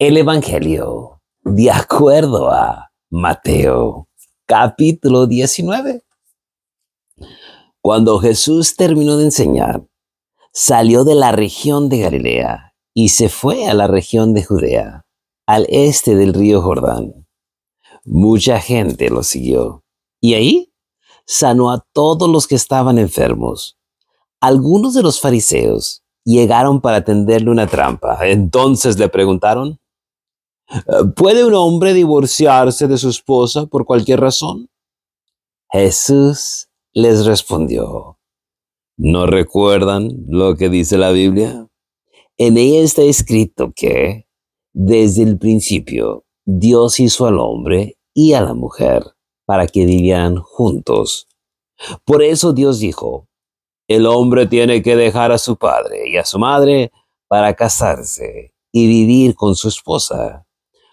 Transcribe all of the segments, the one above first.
El Evangelio, de acuerdo a Mateo, capítulo 19. Cuando Jesús terminó de enseñar, salió de la región de Galilea y se fue a la región de Judea, al este del río Jordán. Mucha gente lo siguió y ahí sanó a todos los que estaban enfermos. Algunos de los fariseos llegaron para tenderle una trampa. Entonces le preguntaron, ¿Puede un hombre divorciarse de su esposa por cualquier razón? Jesús les respondió, ¿no recuerdan lo que dice la Biblia? En ella está escrito que desde el principio Dios hizo al hombre y a la mujer para que vivieran juntos. Por eso Dios dijo, el hombre tiene que dejar a su padre y a su madre para casarse y vivir con su esposa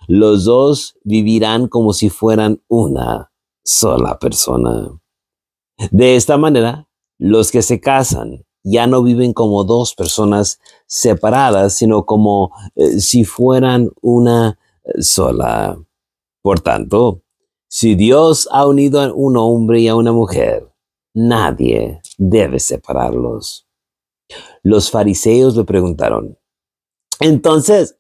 los dos vivirán como si fueran una sola persona. De esta manera, los que se casan ya no viven como dos personas separadas, sino como eh, si fueran una sola. Por tanto, si Dios ha unido a un hombre y a una mujer, nadie debe separarlos. Los fariseos le preguntaron, entonces,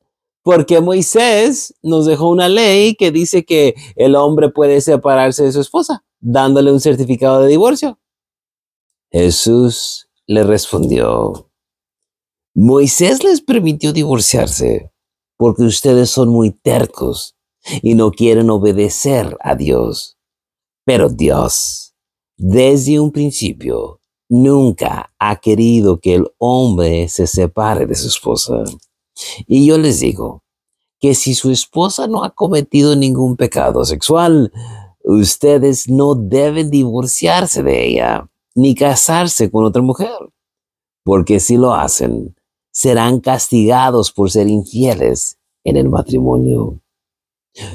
porque Moisés nos dejó una ley que dice que el hombre puede separarse de su esposa, dándole un certificado de divorcio. Jesús le respondió, Moisés les permitió divorciarse porque ustedes son muy tercos y no quieren obedecer a Dios. Pero Dios, desde un principio, nunca ha querido que el hombre se separe de su esposa. Y yo les digo que si su esposa no ha cometido ningún pecado sexual, ustedes no deben divorciarse de ella ni casarse con otra mujer, porque si lo hacen, serán castigados por ser infieles en el matrimonio.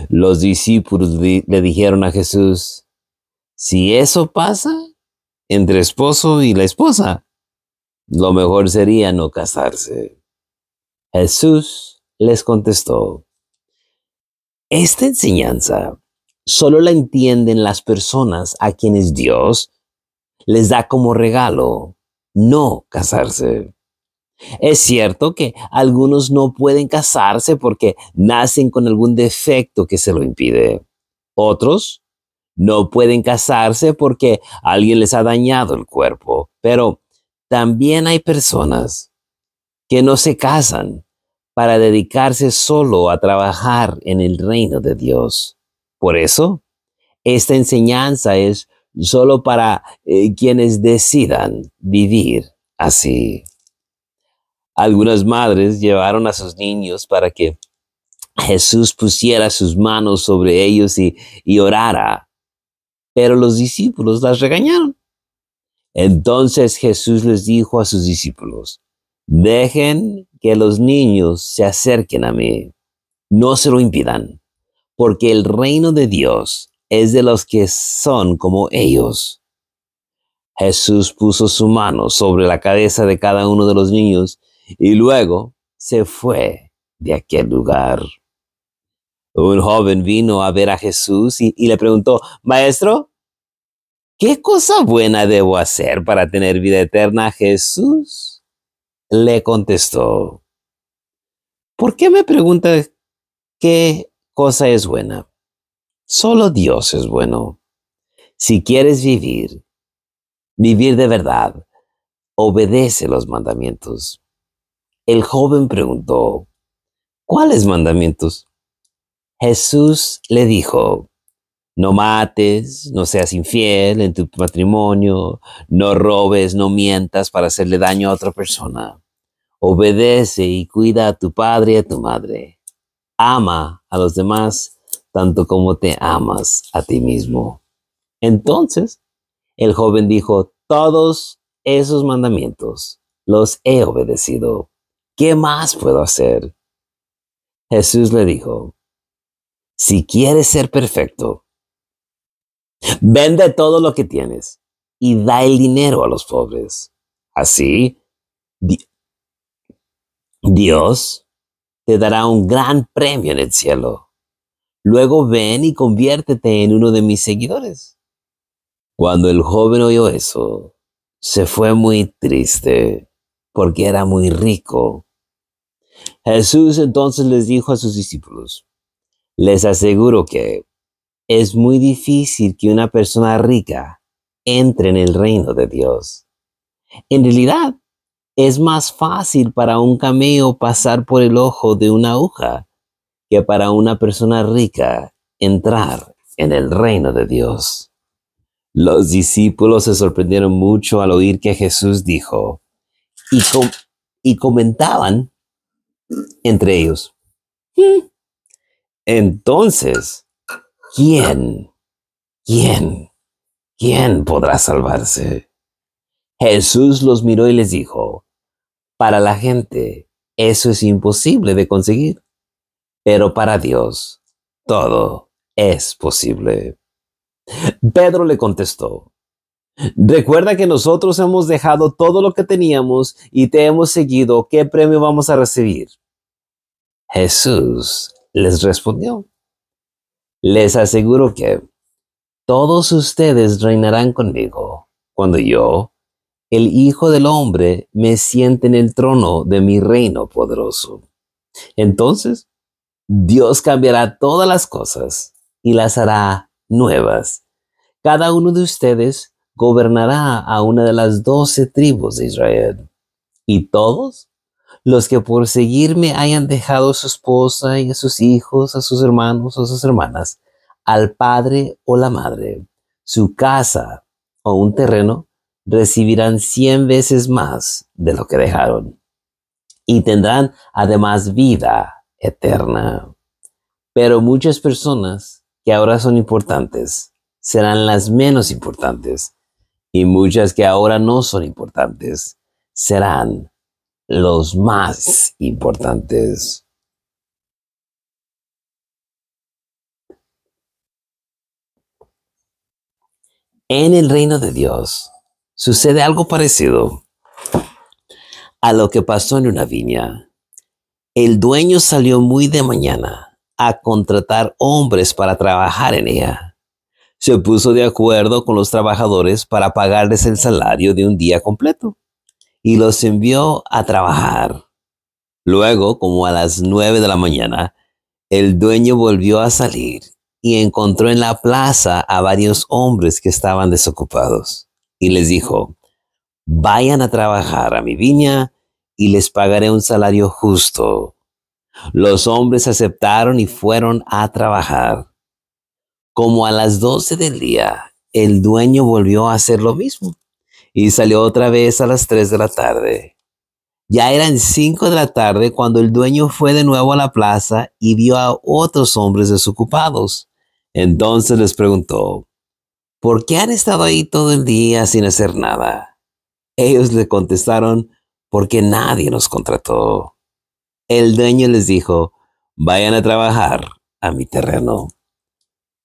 Los discípulos le dijeron a Jesús, si eso pasa entre esposo y la esposa, lo mejor sería no casarse. Jesús les contestó, esta enseñanza solo la entienden las personas a quienes Dios les da como regalo no casarse. Es cierto que algunos no pueden casarse porque nacen con algún defecto que se lo impide. Otros no pueden casarse porque alguien les ha dañado el cuerpo. Pero también hay personas que no se casan para dedicarse solo a trabajar en el reino de Dios. Por eso, esta enseñanza es solo para eh, quienes decidan vivir así. Algunas madres llevaron a sus niños para que Jesús pusiera sus manos sobre ellos y orara, pero los discípulos las regañaron. Entonces Jesús les dijo a sus discípulos, Dejen que los niños se acerquen a mí. No se lo impidan, porque el reino de Dios es de los que son como ellos. Jesús puso su mano sobre la cabeza de cada uno de los niños y luego se fue de aquel lugar. Un joven vino a ver a Jesús y, le preguntó, Maestro, ¿qué cosa buena debo hacer para tener vida eterna, Jesús? le contestó, ¿por qué me preguntas qué cosa es buena? Solo Dios es bueno. Si quieres vivir, vivir de verdad, obedece los mandamientos. El joven preguntó, ¿cuáles mandamientos? Jesús le dijo, no mates, no seas infiel en tu matrimonio, no robes, no mientas para hacerle daño a otra persona. Obedece y cuida a tu padre y a tu madre. Ama a los demás tanto como te amas a ti mismo. Entonces, el joven dijo, todos esos mandamientos los he obedecido. ¿Qué más puedo hacer? Jesús le dijo, si quieres ser perfecto, vende todo lo que tienes y da el dinero a los pobres. Así Dios te dará un gran premio en el cielo. Luego ven y conviértete en uno de mis seguidores. Cuando el joven oyó eso, se fue muy triste porque era muy rico. Jesús entonces les dijo a sus discípulos, les aseguro que es muy difícil que una persona rica entre en el reino de Dios. En realidad, es más fácil para un cameo pasar por el ojo de una aguja que para una persona rica entrar en el reino de Dios. Los discípulos se sorprendieron mucho al oír que Jesús dijo y, comentaban entre ellos. Hmm, entonces, ¿quién? ¿Quién? ¿Quién podrá salvarse? Jesús los miró y les dijo, para la gente eso es imposible de conseguir, pero para Dios todo es posible. Pedro le contestó, recuerda que nosotros hemos dejado todo lo que teníamos y te hemos seguido, ¿qué premio vamos a recibir? Jesús les respondió, les aseguro que todos ustedes reinarán conmigo cuando yo el Hijo del Hombre me siente en el trono de mi reino poderoso. Entonces, Dios cambiará todas las cosas y las hará nuevas. Cada uno de ustedes gobernará a una de las doce tribus de Israel. Y todos los que por seguirme hayan dejado a su esposa y a sus hijos, a sus hermanos o sus hermanas, al padre o la madre, su casa o un terreno, recibirán cien veces más de lo que dejaron y tendrán además vida eterna. Pero muchas personas que ahora son importantes serán las menos importantes y muchas que ahora no son importantes serán los más importantes. En el reino de Dios, sucede algo parecido a lo que pasó en una viña. El dueño salió muy de mañana a contratar hombres para trabajar en ella. Se puso de acuerdo con los trabajadores para pagarles el salario de un día completo y los envió a trabajar. Luego, como a las nueve de la mañana, el dueño volvió a salir y encontró en la plaza a varios hombres que estaban desocupados y les dijo, vayan a trabajar a mi viña y les pagaré un salario justo. Los hombres aceptaron y fueron a trabajar. Como a las doce del día, el dueño volvió a hacer lo mismo y salió otra vez a las tres de la tarde. Ya eran cinco de la tarde cuando el dueño fue de nuevo a la plaza y vio a otros hombres desocupados. Entonces les preguntó, ¿por qué han estado ahí todo el día sin hacer nada? Ellos le contestaron, porque nadie nos contrató. El dueño les dijo, vayan a trabajar a mi terreno.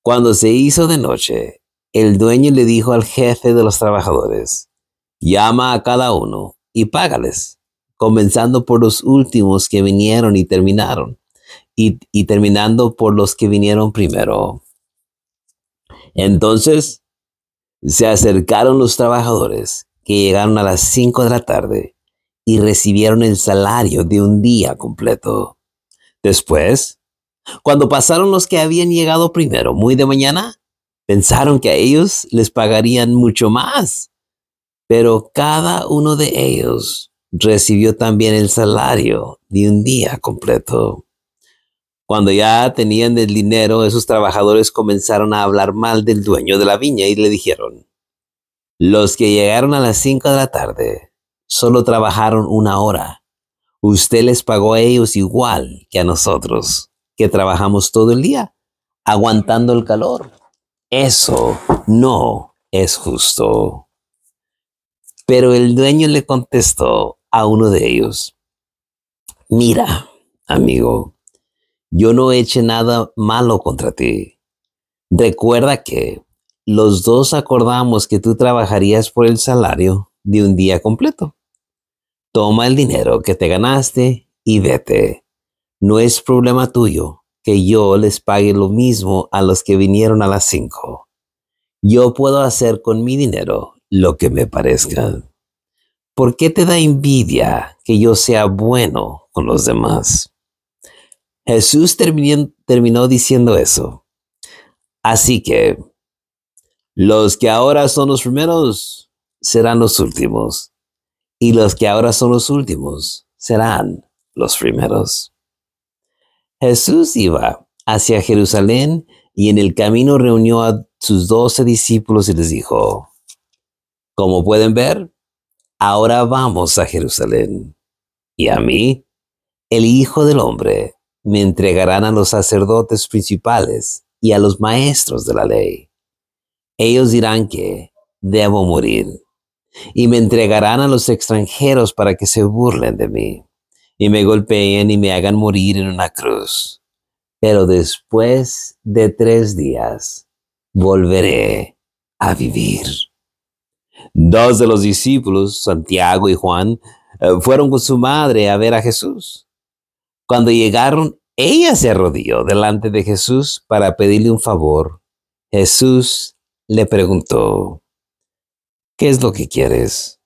Cuando se hizo de noche, el dueño le dijo al jefe de los trabajadores, llama a cada uno y págales, comenzando por los últimos que vinieron y terminaron, y, terminando por los que vinieron primero. Entonces se acercaron los trabajadores, que llegaron a las 5 de la tarde y recibieron el salario de un día completo. Después, cuando pasaron los que habían llegado primero muy de mañana, pensaron que a ellos les pagarían mucho más. Pero cada uno de ellos recibió también el salario de un día completo. Cuando ya tenían el dinero, esos trabajadores comenzaron a hablar mal del dueño de la viña y le dijeron, los que llegaron a las 5 de la tarde solo trabajaron una hora. Usted les pagó a ellos igual que a nosotros, que trabajamos todo el día, aguantando el calor. Eso no es justo. Pero el dueño le contestó a uno de ellos, mira, amigo, yo no eche nada malo contra ti. Recuerda que los dos acordamos que tú trabajarías por el salario de un día completo. Toma el dinero que te ganaste y vete. No es problema tuyo que yo les pague lo mismo a los que vinieron a las cinco. Yo puedo hacer con mi dinero lo que me parezca. ¿Por qué te da envidia que yo sea bueno con los demás? Jesús terminó, diciendo eso. Así que los que ahora son los primeros serán los últimos. Y los que ahora son los últimos serán los primeros. Jesús iba hacia Jerusalén y en el camino reunió a sus doce discípulos y les dijo, como pueden ver, ahora vamos a Jerusalén. Y a mí, el Hijo del Hombre, me entregarán a los sacerdotes principales y a los maestros de la ley. Ellos dirán que debo morir y me entregarán a los extranjeros para que se burlen de mí y me golpeen y me hagan morir en una cruz. Pero después de tres días volveré a vivir. Dos de los discípulos, Santiago y Juan, eh, fueron con su madre a ver a Jesús. Cuando llegaron, ella se arrodilló delante de Jesús para pedirle un favor. Jesús le preguntó, ¿qué es lo que quieres?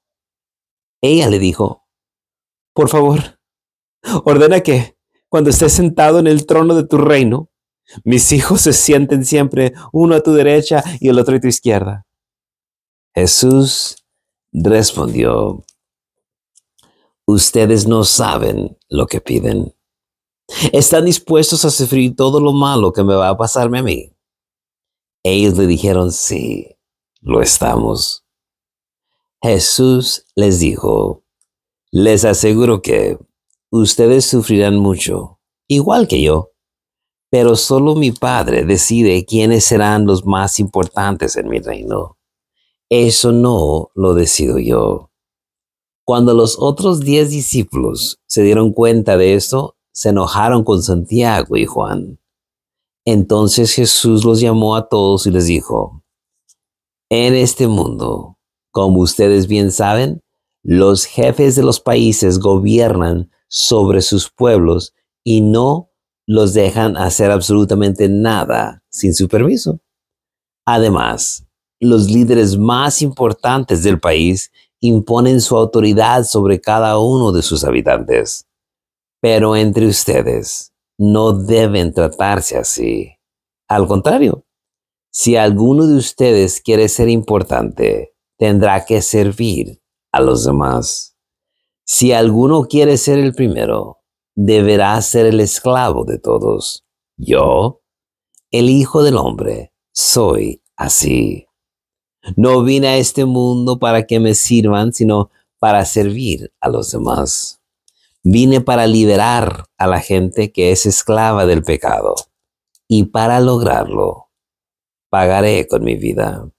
Ella le dijo, por favor, ordena que cuando estés sentado en el trono de tu reino, mis hijos se sienten siempre uno a tu derecha y el otro a tu izquierda. Jesús respondió, ustedes no saben lo que piden. ¿Están dispuestos a sufrir todo lo malo que me va a pasarme a mí? Ellos le dijeron, sí, lo estamos. Jesús les dijo, les aseguro que ustedes sufrirán mucho, igual que yo, pero solo mi Padre decide quiénes serán los más importantes en mi reino. Eso no lo decido yo. Cuando los otros diez discípulos se dieron cuenta de esto, se enojaron con Santiago y Juan. Entonces Jesús los llamó a todos y les dijo, en este mundo, como ustedes bien saben, los jefes de los países gobiernan sobre sus pueblos y no los dejan hacer absolutamente nada sin su permiso. Además, los líderes más importantes del país imponen su autoridad sobre cada uno de sus habitantes. Pero entre ustedes no deben tratarse así. Al contrario, si alguno de ustedes quiere ser importante, tendrá que servir a los demás. Si alguno quiere ser el primero, deberá ser el esclavo de todos. Yo, el Hijo del Hombre, soy así. No vine a este mundo para que me sirvan, sino para servir a los demás. Vine para liberar a la gente que es esclava del pecado. Y para lograrlo, pagaré con mi vida.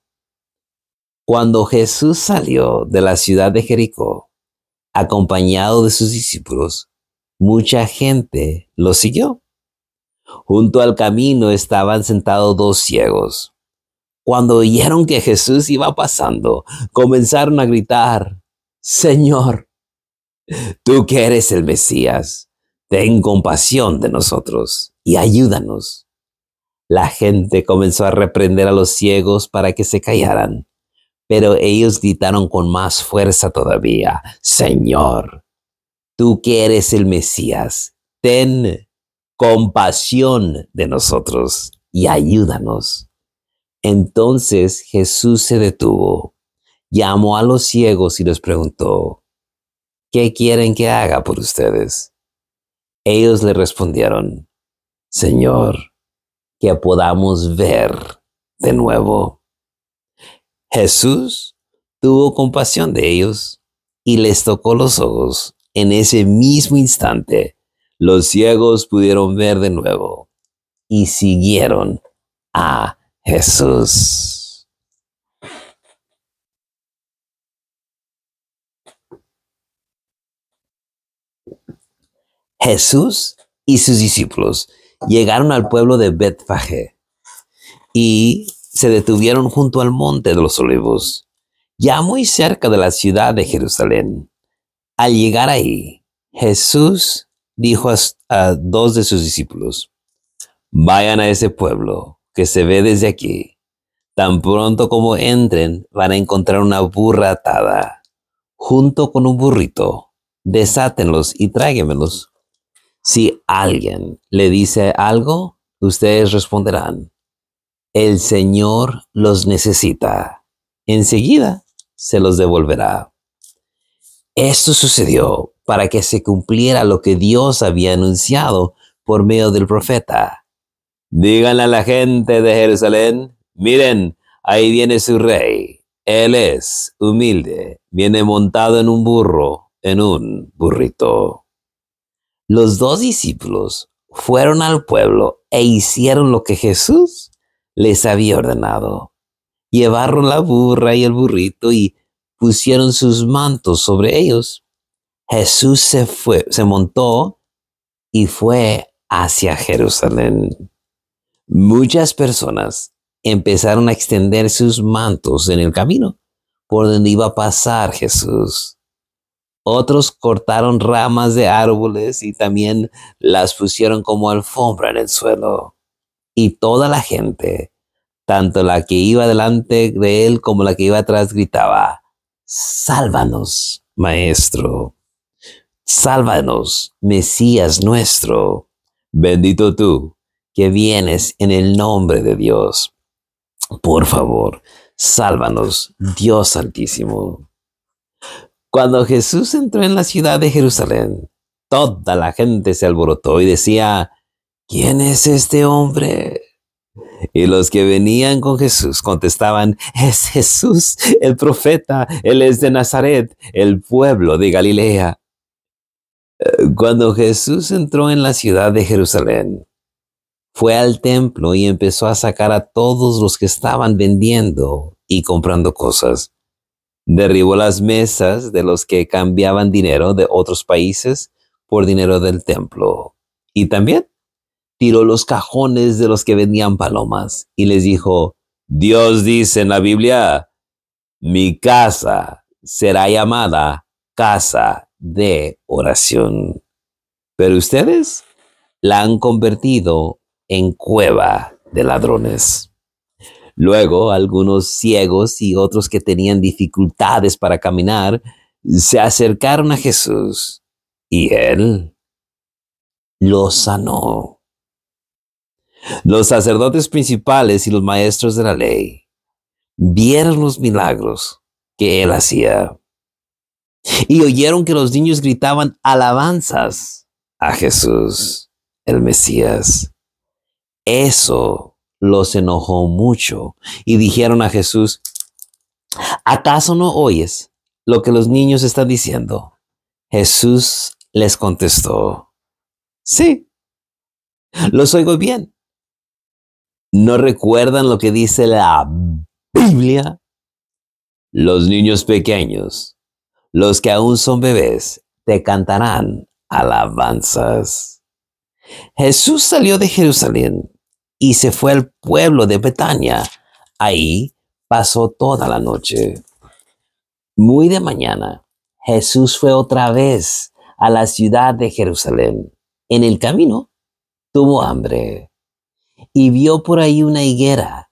Cuando Jesús salió de la ciudad de Jericó, acompañado de sus discípulos, mucha gente lo siguió. Junto al camino estaban sentados dos ciegos. Cuando oyeron que Jesús iba pasando, comenzaron a gritar, Señor, Tú que eres el Mesías, ten compasión de nosotros y ayúdanos. La gente comenzó a reprender a los ciegos para que se callaran, pero ellos gritaron con más fuerza todavía, Señor, tú que eres el Mesías, ten compasión de nosotros y ayúdanos. Entonces Jesús se detuvo, llamó a los ciegos y les preguntó, ¿qué quieren que haga por ustedes? Ellos le respondieron, Señor, que podamos ver de nuevo. Jesús tuvo compasión de ellos y les tocó los ojos. En ese mismo instante, los ciegos pudieron ver de nuevo y siguieron a Jesús. Jesús y sus discípulos llegaron al pueblo de Betfaje y se detuvieron junto al monte de los olivos, ya muy cerca de la ciudad de Jerusalén. Al llegar ahí, Jesús dijo a, dos de sus discípulos, vayan a ese pueblo que se ve desde aquí. Tan pronto como entren, van a encontrar una burra atada, junto con un burrito. Desátenlos y tráiganmelos. Si alguien le dice algo, ustedes responderán, el Señor los necesita. Enseguida se los devolverá. Esto sucedió para que se cumpliera lo que Dios había anunciado por medio del profeta. Díganle a la gente de Jerusalén, miren, ahí viene su rey. Él es humilde, viene montado en un burro, en un burrito. Los dos discípulos fueron al pueblo e hicieron lo que Jesús les había ordenado. Llevaron la burra y el burrito y pusieron sus mantos sobre ellos. Jesús se fue, se montó y fue hacia Jerusalén. Muchas personas empezaron a extender sus mantos en el camino por donde iba a pasar Jesús. Otros cortaron ramas de árboles y también las pusieron como alfombra en el suelo. Y toda la gente, tanto la que iba delante de él como la que iba atrás, gritaba, Sálvanos, Maestro. Sálvanos, Mesías nuestro. Bendito tú que vienes en el nombre de Dios. Por favor, sálvanos, Dios Santísimo. Cuando Jesús entró en la ciudad de Jerusalén, toda la gente se alborotó y decía, ¿quién es este hombre? Y los que venían con Jesús contestaban, es Jesús, el profeta, él es de Nazaret, el pueblo de Galilea. Cuando Jesús entró en la ciudad de Jerusalén, fue al templo y empezó a sacar a todos los que estaban vendiendo y comprando cosas derribó las mesas de los que cambiaban dinero de otros países por dinero del templo. Y también tiró los cajones de los que vendían palomas y les dijo, Dios dice en la Biblia, mi casa será llamada casa de oración. Pero ustedes la han convertido en cueva de ladrones. Luego, algunos ciegos y otros que tenían dificultades para caminar se acercaron a Jesús y él los sanó. Los sacerdotes principales y los maestros de la ley vieron los milagros que él hacía y oyeron que los niños gritaban alabanzas a Jesús, el Mesías. Eso los enojó mucho y dijeron a Jesús, ¿acaso no oyes lo que los niños están diciendo? Jesús les contestó, sí, los oigo bien. ¿No recuerdan lo que dice la Biblia? Los niños pequeños, los que aún son bebés, te cantarán alabanzas. Jesús salió de Jerusalén y se fue al pueblo de Betania. Ahí pasó toda la noche. Muy de mañana, Jesús fue otra vez a la ciudad de Jerusalén. En el camino tuvo hambre y vio por ahí una higuera,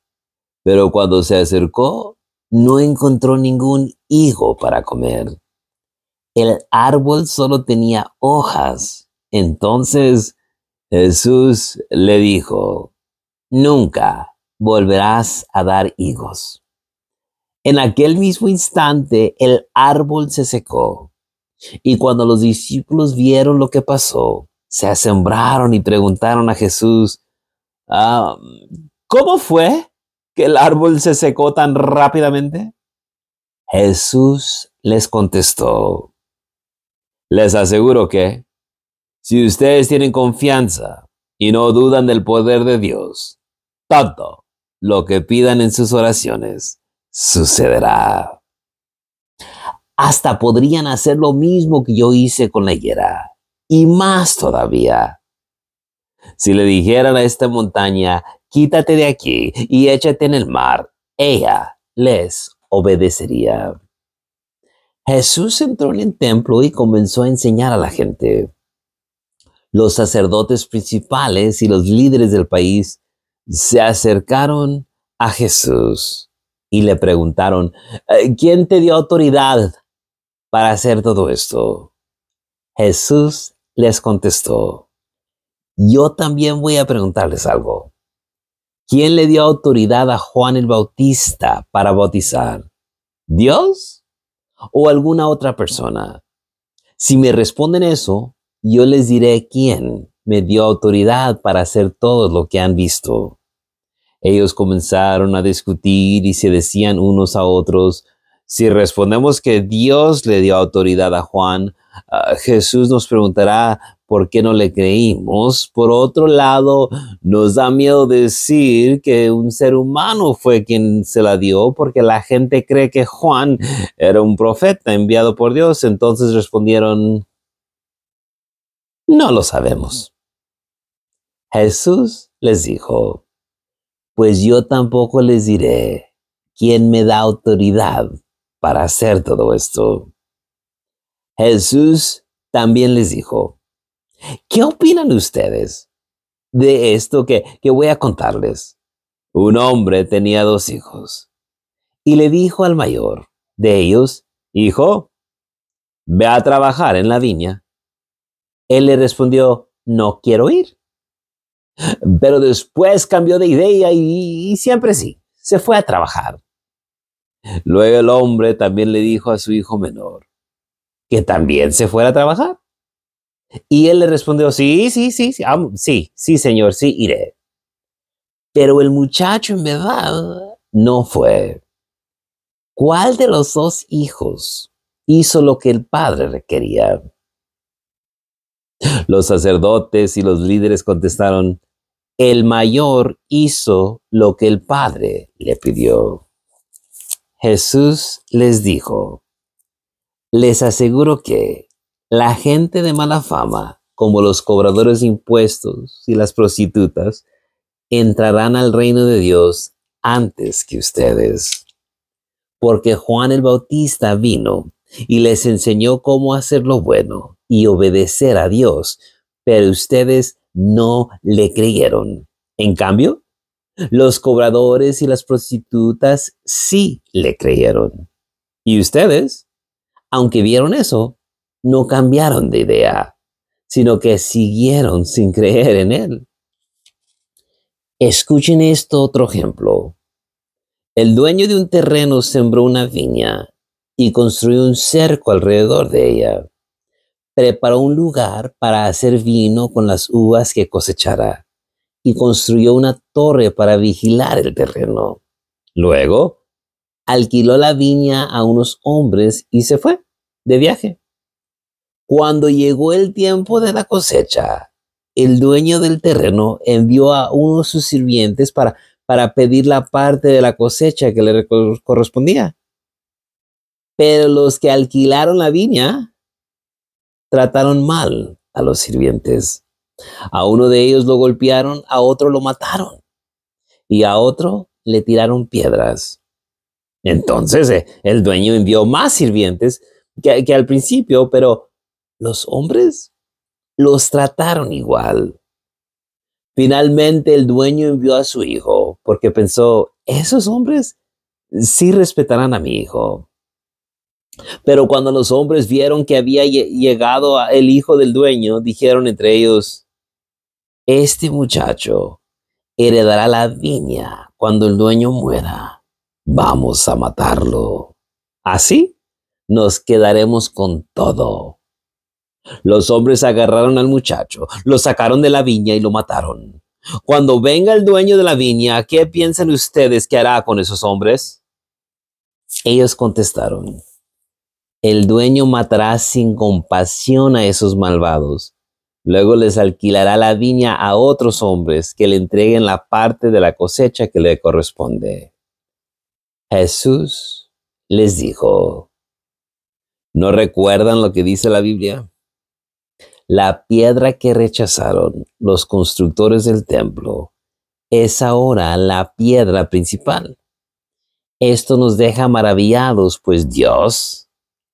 pero cuando se acercó no encontró ningún higo para comer. El árbol solo tenía hojas. Entonces Jesús le dijo, nunca volverás a dar higos. En aquel mismo instante el árbol se secó y cuando los discípulos vieron lo que pasó, se asombraron y preguntaron a Jesús, ah, ¿cómo fue que el árbol se secó tan rápidamente? Jesús les contestó, les aseguro que si ustedes tienen confianza y no dudan del poder de Dios, todo lo que pidan en sus oraciones sucederá. Hasta podrían hacer lo mismo que yo hice con la higuera, y más todavía. Si le dijeran a esta montaña, quítate de aquí y échate en el mar, ella les obedecería. Jesús entró en el templo y comenzó a enseñar a la gente. Los sacerdotes principales y los líderes del país se acercaron a Jesús y le preguntaron, eh, ¿quién te dio autoridad para hacer todo esto? Jesús les contestó, yo también voy a preguntarles algo. ¿Quién le dio autoridad a Juan el Bautista para bautizar? ¿Dios o alguna otra persona? Si me responden eso, yo les diré quién me dio autoridad para hacer todo lo que han visto. Ellos comenzaron a discutir y se decían unos a otros, si respondemos que Dios le dio autoridad a Juan, ah, Jesús nos preguntará por qué no le creímos. Por otro lado, nos da miedo decir que un ser humano fue quien se la dio, porque la gente cree que Juan era un profeta enviado por Dios. Entonces respondieron, no lo sabemos. Jesús les dijo, pues yo tampoco les diré quién me da autoridad para hacer todo esto. Jesús también les dijo, ¿qué opinan ustedes de esto que, que voy a contarles? Un hombre tenía dos hijos y le dijo al mayor de ellos, Hijo, ve a trabajar en la viña. Él le respondió, no quiero ir, pero después cambió de idea y, siempre sí, se fue a trabajar. Luego el hombre también le dijo a su hijo menor que también se fuera a trabajar. Y él le respondió, sí, sí, sí, sí, sí, sí, señor, sí, iré. Pero el muchacho en verdad no fue. ¿Cuál de los dos hijos hizo lo que el padre requería? Los sacerdotes y los líderes contestaron, el mayor hizo lo que el Padre le pidió. Jesús les dijo, les aseguro que la gente de mala fama, como los cobradores de impuestos y las prostitutas, entrarán al reino de Dios antes que ustedes. Porque Juan el Bautista vino y les enseñó cómo hacer lo bueno y obedecer a Dios, pero ustedes no le creyeron. En cambio, los cobradores y las prostitutas sí le creyeron. Y ustedes, aunque vieron eso, no cambiaron de idea, sino que siguieron sin creer en él. Escuchen esto otro ejemplo. El dueño de un terreno sembró una viña y construyó un cerco alrededor de ella preparó un lugar para hacer vino con las uvas que cosechara y construyó una torre para vigilar el terreno. Luego, alquiló la viña a unos hombres y se fue de viaje. Cuando llegó el tiempo de la cosecha, el dueño del terreno envió a uno de sus sirvientes para, para pedir la parte de la cosecha que le correspondía. Pero los que alquilaron la viña trataron mal a los sirvientes. A uno de ellos lo golpearon, a otro lo mataron y a otro le tiraron piedras. Entonces eh, el dueño envió más sirvientes que, que al principio, pero los hombres los trataron igual. Finalmente el dueño envió a su hijo porque pensó, esos hombres sí respetarán a mi hijo. Pero cuando los hombres vieron que había llegado el hijo del dueño, dijeron entre ellos, este muchacho heredará la viña cuando el dueño muera. Vamos a matarlo. Así nos quedaremos con todo. Los hombres agarraron al muchacho, lo sacaron de la viña y lo mataron. Cuando venga el dueño de la viña, ¿qué piensan ustedes que hará con esos hombres? Ellos contestaron, el dueño matará sin compasión a esos malvados. Luego les alquilará la viña a otros hombres que le entreguen la parte de la cosecha que le corresponde. Jesús les dijo, ¿no recuerdan lo que dice la Biblia? La piedra que rechazaron los constructores del templo es ahora la piedra principal. Esto nos deja maravillados, pues Dios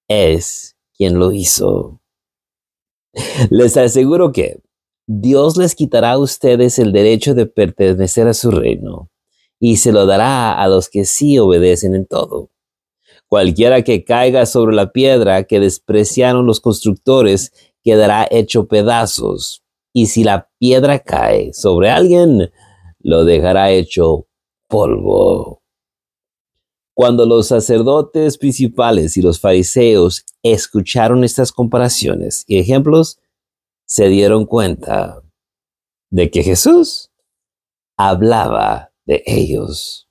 es quien lo hizo. Les aseguro que Dios les quitará a ustedes el derecho de pertenecer a su reino y se lo dará a los que sí obedecen en todo. Cualquiera que caiga sobre la piedra que despreciaron los constructores quedará hecho pedazos, y si la piedra cae sobre alguien, lo dejará hecho polvo. Cuando los sacerdotes principales y los fariseos escucharon estas comparaciones y ejemplos, se dieron cuenta de que Jesús hablaba de ellos.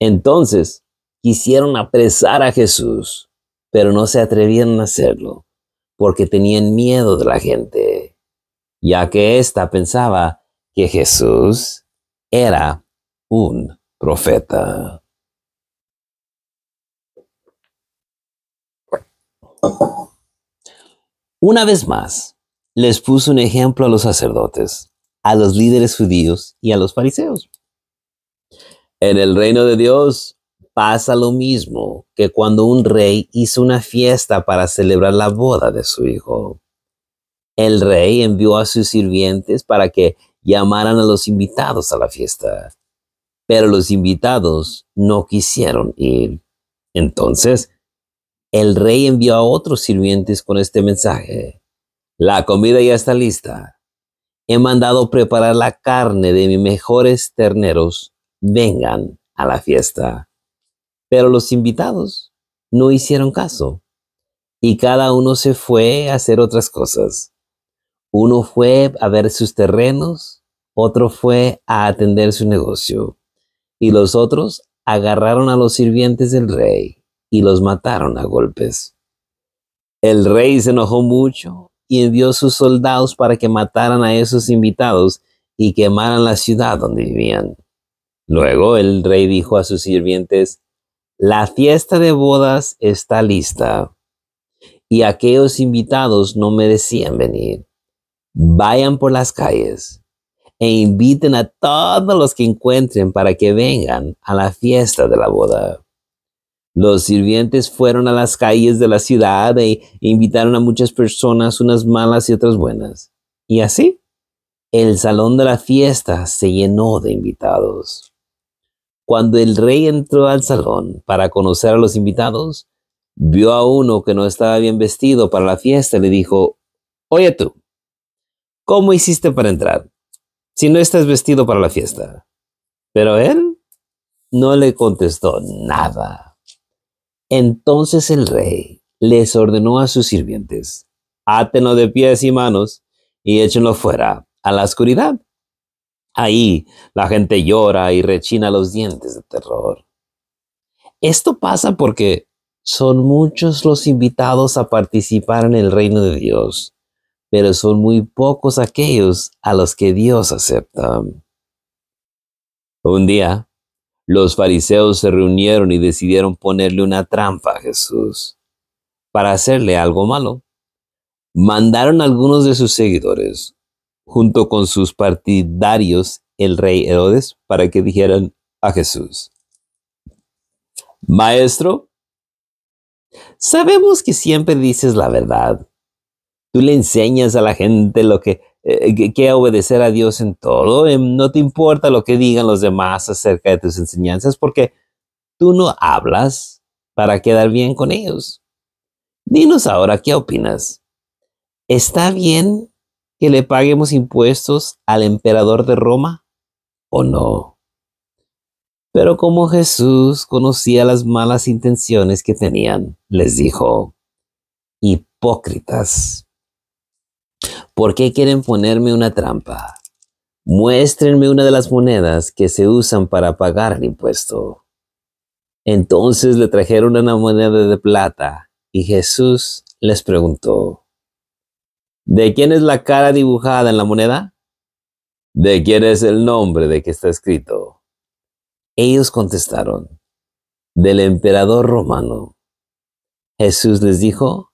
Entonces quisieron apresar a Jesús, pero no se atrevieron a hacerlo porque tenían miedo de la gente, ya que ésta pensaba que Jesús era un profeta. Una vez más, les puso un ejemplo a los sacerdotes, a los líderes judíos y a los fariseos. En el reino de Dios pasa lo mismo que cuando un rey hizo una fiesta para celebrar la boda de su hijo. El rey envió a sus sirvientes para que llamaran a los invitados a la fiesta, pero los invitados no quisieron ir. Entonces, el rey envió a otros sirvientes con este mensaje. La comida ya está lista. He mandado preparar la carne de mis mejores terneros. Vengan a la fiesta. Pero los invitados no hicieron caso y cada uno se fue a hacer otras cosas. Uno fue a ver sus terrenos, otro fue a atender su negocio y los otros agarraron a los sirvientes del rey y los mataron a golpes. El rey se enojó mucho y envió sus soldados para que mataran a esos invitados y quemaran la ciudad donde vivían. Luego el rey dijo a sus sirvientes, la fiesta de bodas está lista y aquellos invitados no merecían venir. Vayan por las calles e inviten a todos los que encuentren para que vengan a la fiesta de la boda. Los sirvientes fueron a las calles de la ciudad e invitaron a muchas personas, unas malas y otras buenas. Y así, el salón de la fiesta se llenó de invitados. Cuando el rey entró al salón para conocer a los invitados, vio a uno que no estaba bien vestido para la fiesta y le dijo, Oye tú, ¿cómo hiciste para entrar si no estás vestido para la fiesta? Pero él no le contestó nada. Entonces el rey les ordenó a sus sirvientes, átenlo de pies y manos y échenlo fuera a la oscuridad. Ahí la gente llora y rechina los dientes de terror. Esto pasa porque son muchos los invitados a participar en el reino de Dios, pero son muy pocos aquellos a los que Dios acepta. Un día, los fariseos se reunieron y decidieron ponerle una trampa a Jesús para hacerle algo malo. Mandaron algunos de sus seguidores, junto con sus partidarios, el rey Herodes, para que dijeran a Jesús, Maestro, sabemos que siempre dices la verdad. Tú le enseñas a la gente lo que eh, que obedecer a Dios en todo. Em, no te importa lo que digan los demás acerca de tus enseñanzas porque tú no hablas para quedar bien con ellos. Dinos ahora, ¿qué opinas? ¿Está bien que le paguemos impuestos al emperador de Roma o no? Pero como Jesús conocía las malas intenciones que tenían, les dijo, hipócritas ¿Por qué quieren ponerme una trampa? Muéstrenme una de las monedas que se usan para pagar el impuesto. Entonces le trajeron una moneda de plata y Jesús les preguntó, ¿de quién es la cara dibujada en la moneda? ¿De quién es el nombre de que está escrito? Ellos contestaron, del emperador romano. Jesús les dijo,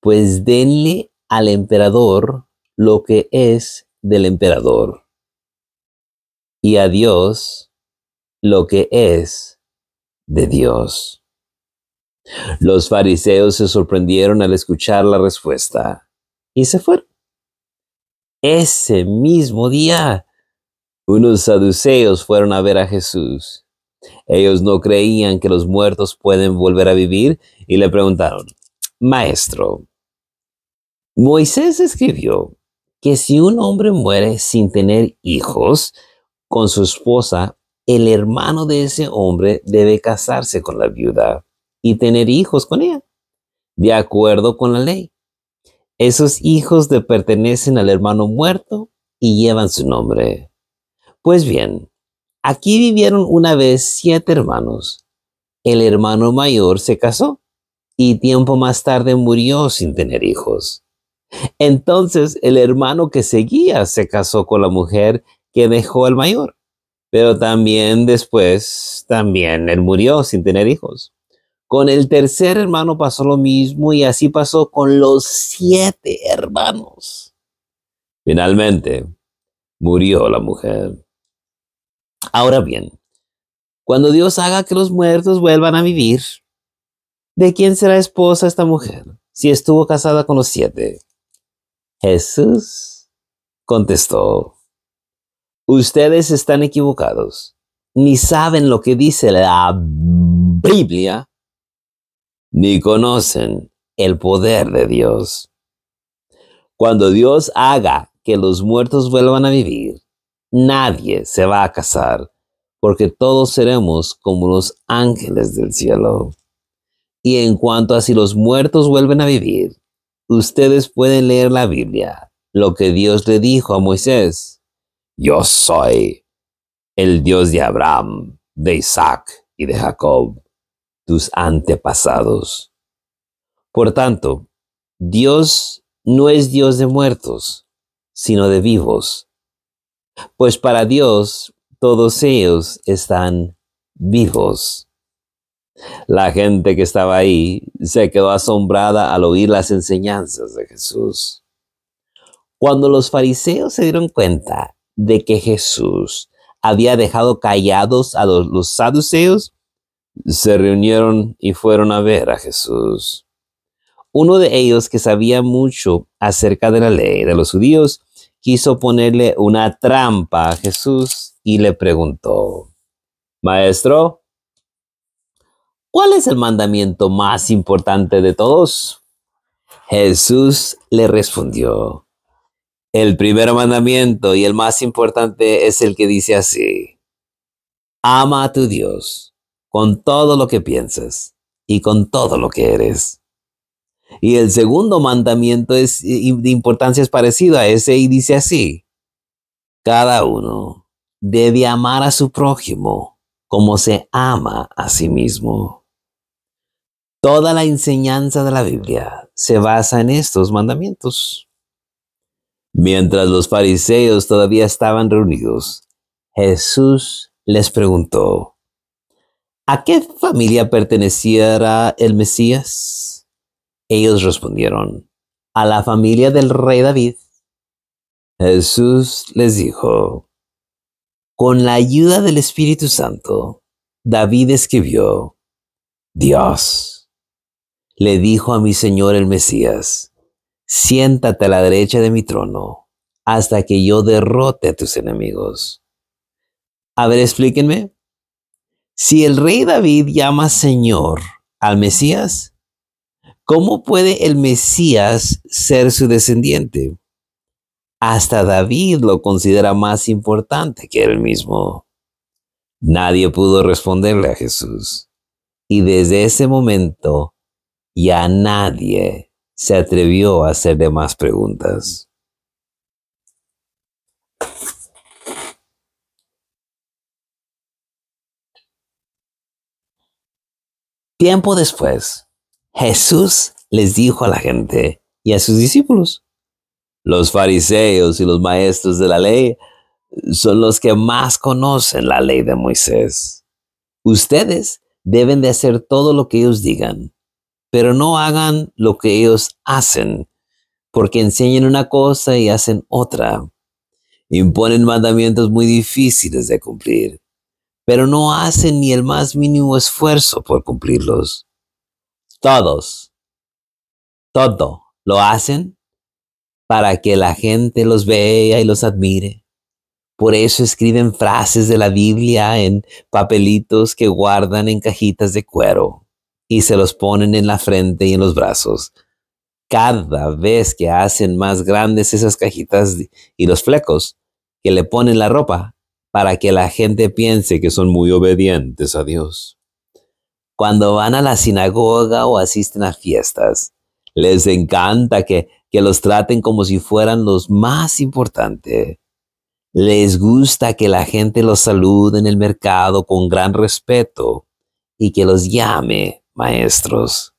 pues denle al emperador lo que es del emperador y a Dios lo que es de Dios. Los fariseos se sorprendieron al escuchar la respuesta y se fueron. Ese mismo día, unos saduceos fueron a ver a Jesús. Ellos no creían que los muertos pueden volver a vivir y le preguntaron, Maestro, Moisés escribió que si un hombre muere sin tener hijos con su esposa, el hermano de ese hombre debe casarse con la viuda y tener hijos con ella, de acuerdo con la ley. Esos hijos le pertenecen al hermano muerto y llevan su nombre. Pues bien, aquí vivieron una vez siete hermanos. El hermano mayor se casó y tiempo más tarde murió sin tener hijos. Entonces el hermano que seguía se casó con la mujer que dejó el mayor, pero también después, también él murió sin tener hijos. Con el tercer hermano pasó lo mismo y así pasó con los siete hermanos. Finalmente, murió la mujer. Ahora bien, cuando Dios haga que los muertos vuelvan a vivir, ¿de quién será esposa esta mujer si estuvo casada con los siete? Jesús contestó, ustedes están equivocados, ni saben lo que dice la Biblia, ni conocen el poder de Dios. Cuando Dios haga que los muertos vuelvan a vivir, nadie se va a casar, porque todos seremos como los ángeles del cielo. Y en cuanto a si los muertos vuelven a vivir, ustedes pueden leer la Biblia, lo que Dios le dijo a Moisés. Yo soy el Dios de Abraham, de Isaac y de Jacob, tus antepasados. Por tanto, Dios no es Dios de muertos, sino de vivos. Pues para Dios todos ellos están vivos. La gente que estaba ahí se quedó asombrada al oír las enseñanzas de Jesús. Cuando los fariseos se dieron cuenta de que Jesús había dejado callados a los, saduceos, se reunieron y fueron a ver a Jesús. Uno de ellos, que sabía mucho acerca de la ley de los judíos, quiso ponerle una trampa a Jesús y le preguntó, Maestro, ¿Cuál es el mandamiento más importante de todos? Jesús le respondió, el primer mandamiento y el más importante es el que dice así, ama a tu Dios con todo lo que piensas y con todo lo que eres. Y el segundo mandamiento es, de importancia es parecido a ese y dice así, cada uno debe amar a su prójimo como se ama a sí mismo. Toda la enseñanza de la Biblia se basa en estos mandamientos. Mientras los fariseos todavía estaban reunidos, Jesús les preguntó, ¿a qué familia perteneciera el Mesías? Ellos respondieron, a la familia del rey David. Jesús les dijo, con la ayuda del Espíritu Santo, David escribió, Dios le dijo a mi Señor el Mesías, siéntate a la derecha de mi trono hasta que yo derrote a tus enemigos. A ver, explíquenme. Si el rey David llama Señor al Mesías, ¿cómo puede el Mesías ser su descendiente? Hasta David lo considera más importante que él mismo. Nadie pudo responderle a Jesús. Y desde ese momento, y a nadie se atrevió a hacerle más preguntas. Tiempo después, Jesús les dijo a la gente y a sus discípulos, los fariseos y los maestros de la ley son los que más conocen la ley de Moisés. Ustedes deben de hacer todo lo que ellos digan, pero no hagan lo que ellos hacen, porque enseñan una cosa y hacen otra. Imponen mandamientos muy difíciles de cumplir, pero no hacen ni el más mínimo esfuerzo por cumplirlos. Todos, todo lo hacen para que la gente los vea y los admire. Por eso escriben frases de la Biblia en papelitos que guardan en cajitas de cuero y se los ponen en la frente y en los brazos. Cada vez que hacen más grandes esas cajitas y los flecos que le ponen la ropa para que la gente piense que son muy obedientes a Dios. Cuando van a la sinagoga o asisten a fiestas, les encanta que, que los traten como si fueran los más importantes. Les gusta que la gente los salude en el mercado con gran respeto y que los llame maestros.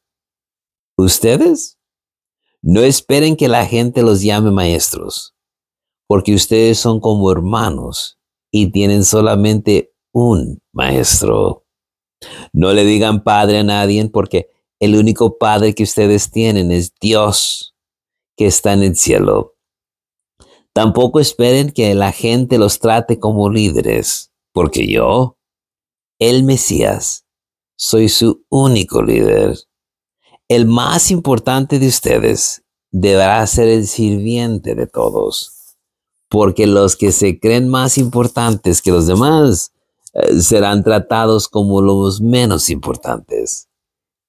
¿Ustedes? No esperen que la gente los llame maestros, porque ustedes son como hermanos y tienen solamente un maestro. No le digan padre a nadie porque el único padre que ustedes tienen es Dios, que está en el cielo. Tampoco esperen que la gente los trate como líderes, porque yo, el Mesías, soy su único líder. El más importante de ustedes deberá ser el sirviente de todos, porque los que se creen más importantes que los demás eh, serán tratados como los menos importantes,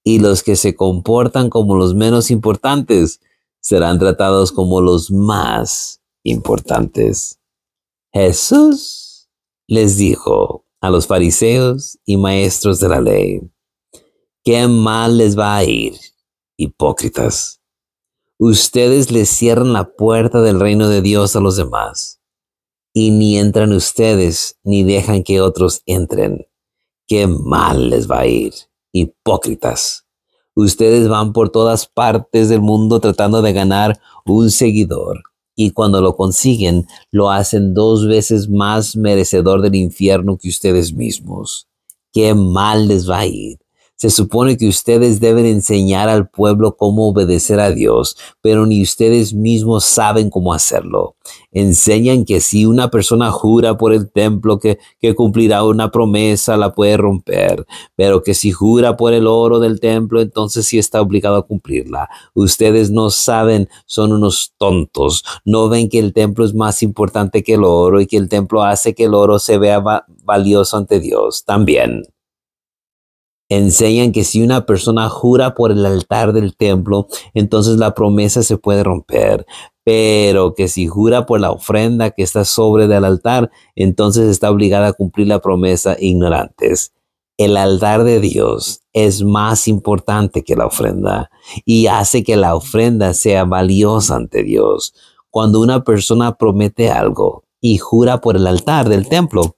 y los que se comportan como los menos importantes serán tratados como los más importantes. Jesús les dijo, a los fariseos y maestros de la ley. Qué mal les va a ir, hipócritas. Ustedes les cierran la puerta del reino de Dios a los demás, y ni entran ustedes ni dejan que otros entren. Qué mal les va a ir, hipócritas. Ustedes van por todas partes del mundo tratando de ganar un seguidor y cuando lo consiguen lo hacen dos veces más merecedor del infierno que ustedes mismos. Qué mal les va a ir. Se supone que ustedes deben enseñar al pueblo cómo obedecer a Dios, pero ni ustedes mismos saben cómo hacerlo. Enseñan que si una persona jura por el templo que, cumplirá una promesa, la puede romper, pero que si jura por el oro del templo, entonces sí está obligado a cumplirla. Ustedes no saben, son unos tontos. No ven que el templo es más importante que el oro y que el templo hace que el oro se vea valioso ante Dios también enseñan que si una persona jura por el altar del templo, entonces la promesa se puede romper. Pero que si jura por la ofrenda que está sobre del altar, entonces está obligada a cumplir la promesa ignorantes. El altar de Dios es más importante que la ofrenda y hace que la ofrenda sea valiosa ante Dios. Cuando una persona promete algo y jura por el altar del templo,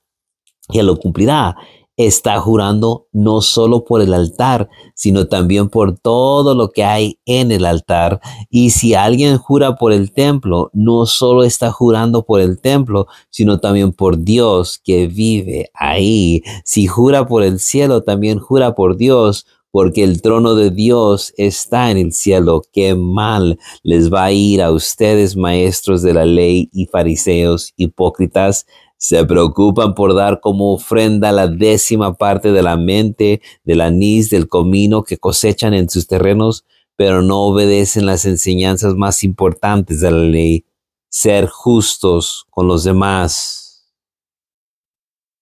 que lo cumplirá, está jurando no solo por el altar, sino también por todo lo que hay en el altar. Y si alguien jura por el templo, no solo está jurando por el templo, sino también por Dios que vive ahí. Si jura por el cielo, también jura por Dios, porque el trono de Dios está en el cielo. Qué mal les va a ir a ustedes, maestros de la ley y fariseos hipócritas se preocupan por dar como ofrenda la décima parte de la mente, del anís, del comino que cosechan en sus terrenos, pero no obedecen las enseñanzas más importantes de la ley, ser justos con los demás,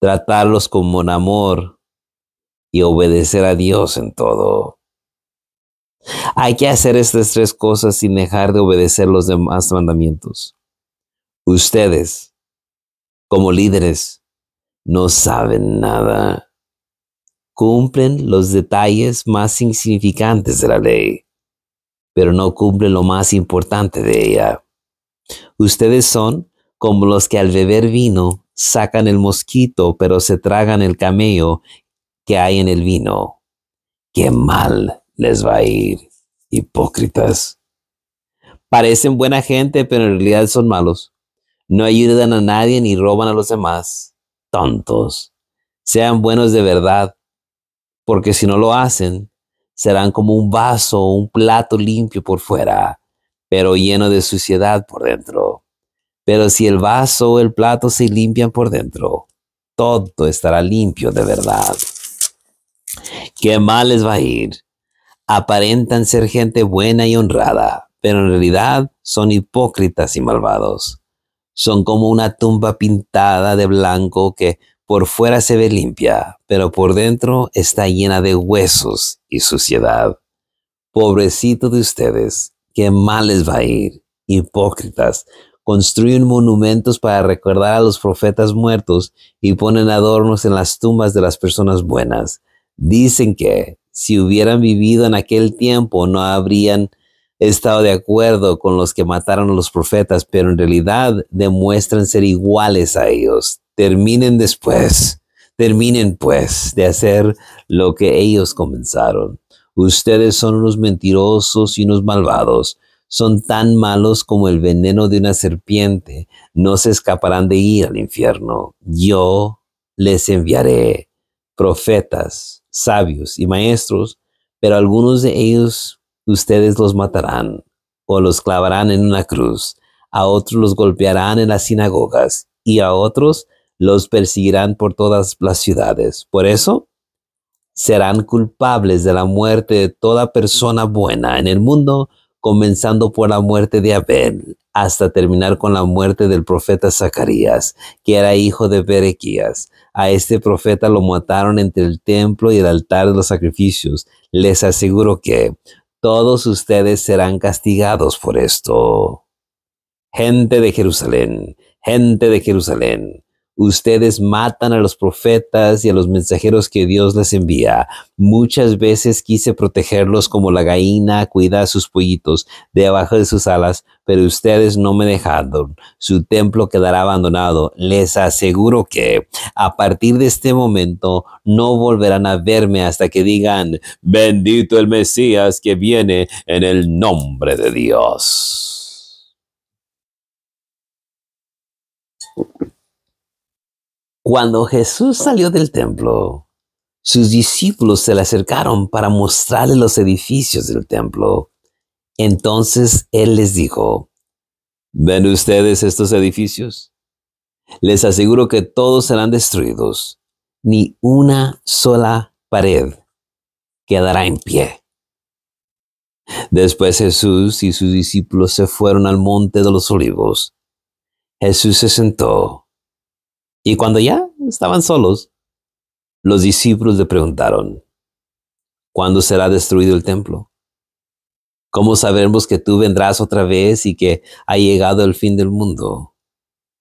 tratarlos con buen amor y obedecer a Dios en todo. Hay que hacer estas tres cosas sin dejar de obedecer los demás mandamientos. Ustedes, como líderes no saben nada. Cumplen los detalles más insignificantes de la ley, pero no cumplen lo más importante de ella. Ustedes son como los que al beber vino sacan el mosquito, pero se tragan el camello que hay en el vino. Qué mal les va a ir, hipócritas. Parecen buena gente, pero en realidad son malos no ayudan a nadie ni roban a los demás. Tontos. Sean buenos de verdad, porque si no lo hacen, serán como un vaso o un plato limpio por fuera, pero lleno de suciedad por dentro. Pero si el vaso o el plato se limpian por dentro, todo estará limpio de verdad. Qué mal les va a ir. Aparentan ser gente buena y honrada, pero en realidad son hipócritas y malvados son como una tumba pintada de blanco que por fuera se ve limpia, pero por dentro está llena de huesos y suciedad. Pobrecito de ustedes, qué mal les va a ir. Hipócritas, construyen monumentos para recordar a los profetas muertos y ponen adornos en las tumbas de las personas buenas. Dicen que si hubieran vivido en aquel tiempo no habrían he estado de acuerdo con los que mataron a los profetas, pero en realidad demuestran ser iguales a ellos. Terminen después, terminen pues de hacer lo que ellos comenzaron. Ustedes son unos mentirosos y unos malvados. Son tan malos como el veneno de una serpiente. No se escaparán de ir al infierno. Yo les enviaré profetas, sabios y maestros, pero algunos de ellos ustedes los matarán o los clavarán en una cruz, a otros los golpearán en las sinagogas y a otros los perseguirán por todas las ciudades. Por eso serán culpables de la muerte de toda persona buena en el mundo, comenzando por la muerte de Abel hasta terminar con la muerte del profeta Zacarías, que era hijo de Berequías. A este profeta lo mataron entre el templo y el altar de los sacrificios. Les aseguro que todos ustedes serán castigados por esto. Gente de Jerusalén, gente de Jerusalén, ustedes matan a los profetas y a los mensajeros que Dios les envía. Muchas veces quise protegerlos como la gallina cuida a sus pollitos debajo de sus alas, pero ustedes no me dejaron. Su templo quedará abandonado. Les aseguro que a partir de este momento no volverán a verme hasta que digan, bendito el Mesías que viene en el nombre de Dios. Cuando Jesús salió del templo, sus discípulos se le acercaron para mostrarle los edificios del templo. Entonces él les dijo, ¿ven ustedes estos edificios? Les aseguro que todos serán destruidos, ni una sola pared quedará en pie. Después Jesús y sus discípulos se fueron al monte de los olivos. Jesús se sentó y cuando ya estaban solos, los discípulos le preguntaron, ¿cuándo será destruido el templo? ¿Cómo sabemos que tú vendrás otra vez y que ha llegado el fin del mundo?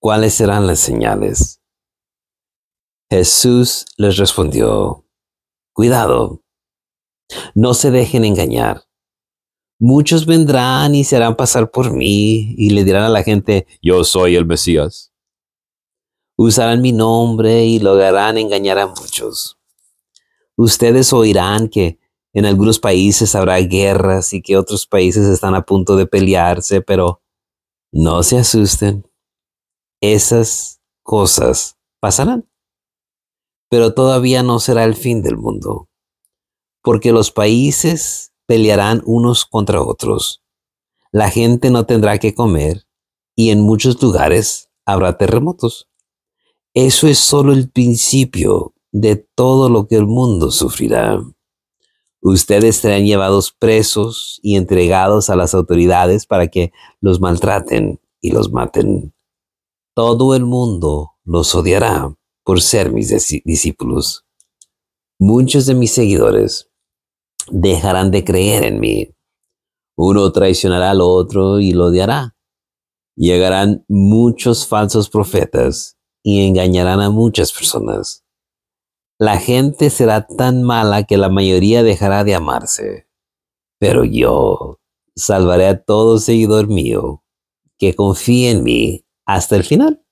¿Cuáles serán las señales? Jesús les respondió, cuidado, no se dejen engañar. Muchos vendrán y se harán pasar por mí y le dirán a la gente, yo soy el Mesías Usarán mi nombre y lograrán engañar a muchos. Ustedes oirán que en algunos países habrá guerras y que otros países están a punto de pelearse, pero no se asusten. Esas cosas pasarán. Pero todavía no será el fin del mundo, porque los países pelearán unos contra otros. La gente no tendrá que comer y en muchos lugares habrá terremotos. Eso es solo el principio de todo lo que el mundo sufrirá. Ustedes serán llevados presos y entregados a las autoridades para que los maltraten y los maten. Todo el mundo los odiará por ser mis discípulos. Muchos de mis seguidores dejarán de creer en mí. Uno traicionará al otro y lo odiará. Llegarán muchos falsos profetas y engañarán a muchas personas. La gente será tan mala que la mayoría dejará de amarse. Pero yo salvaré a todo seguidor mío que confíe en mí hasta el final.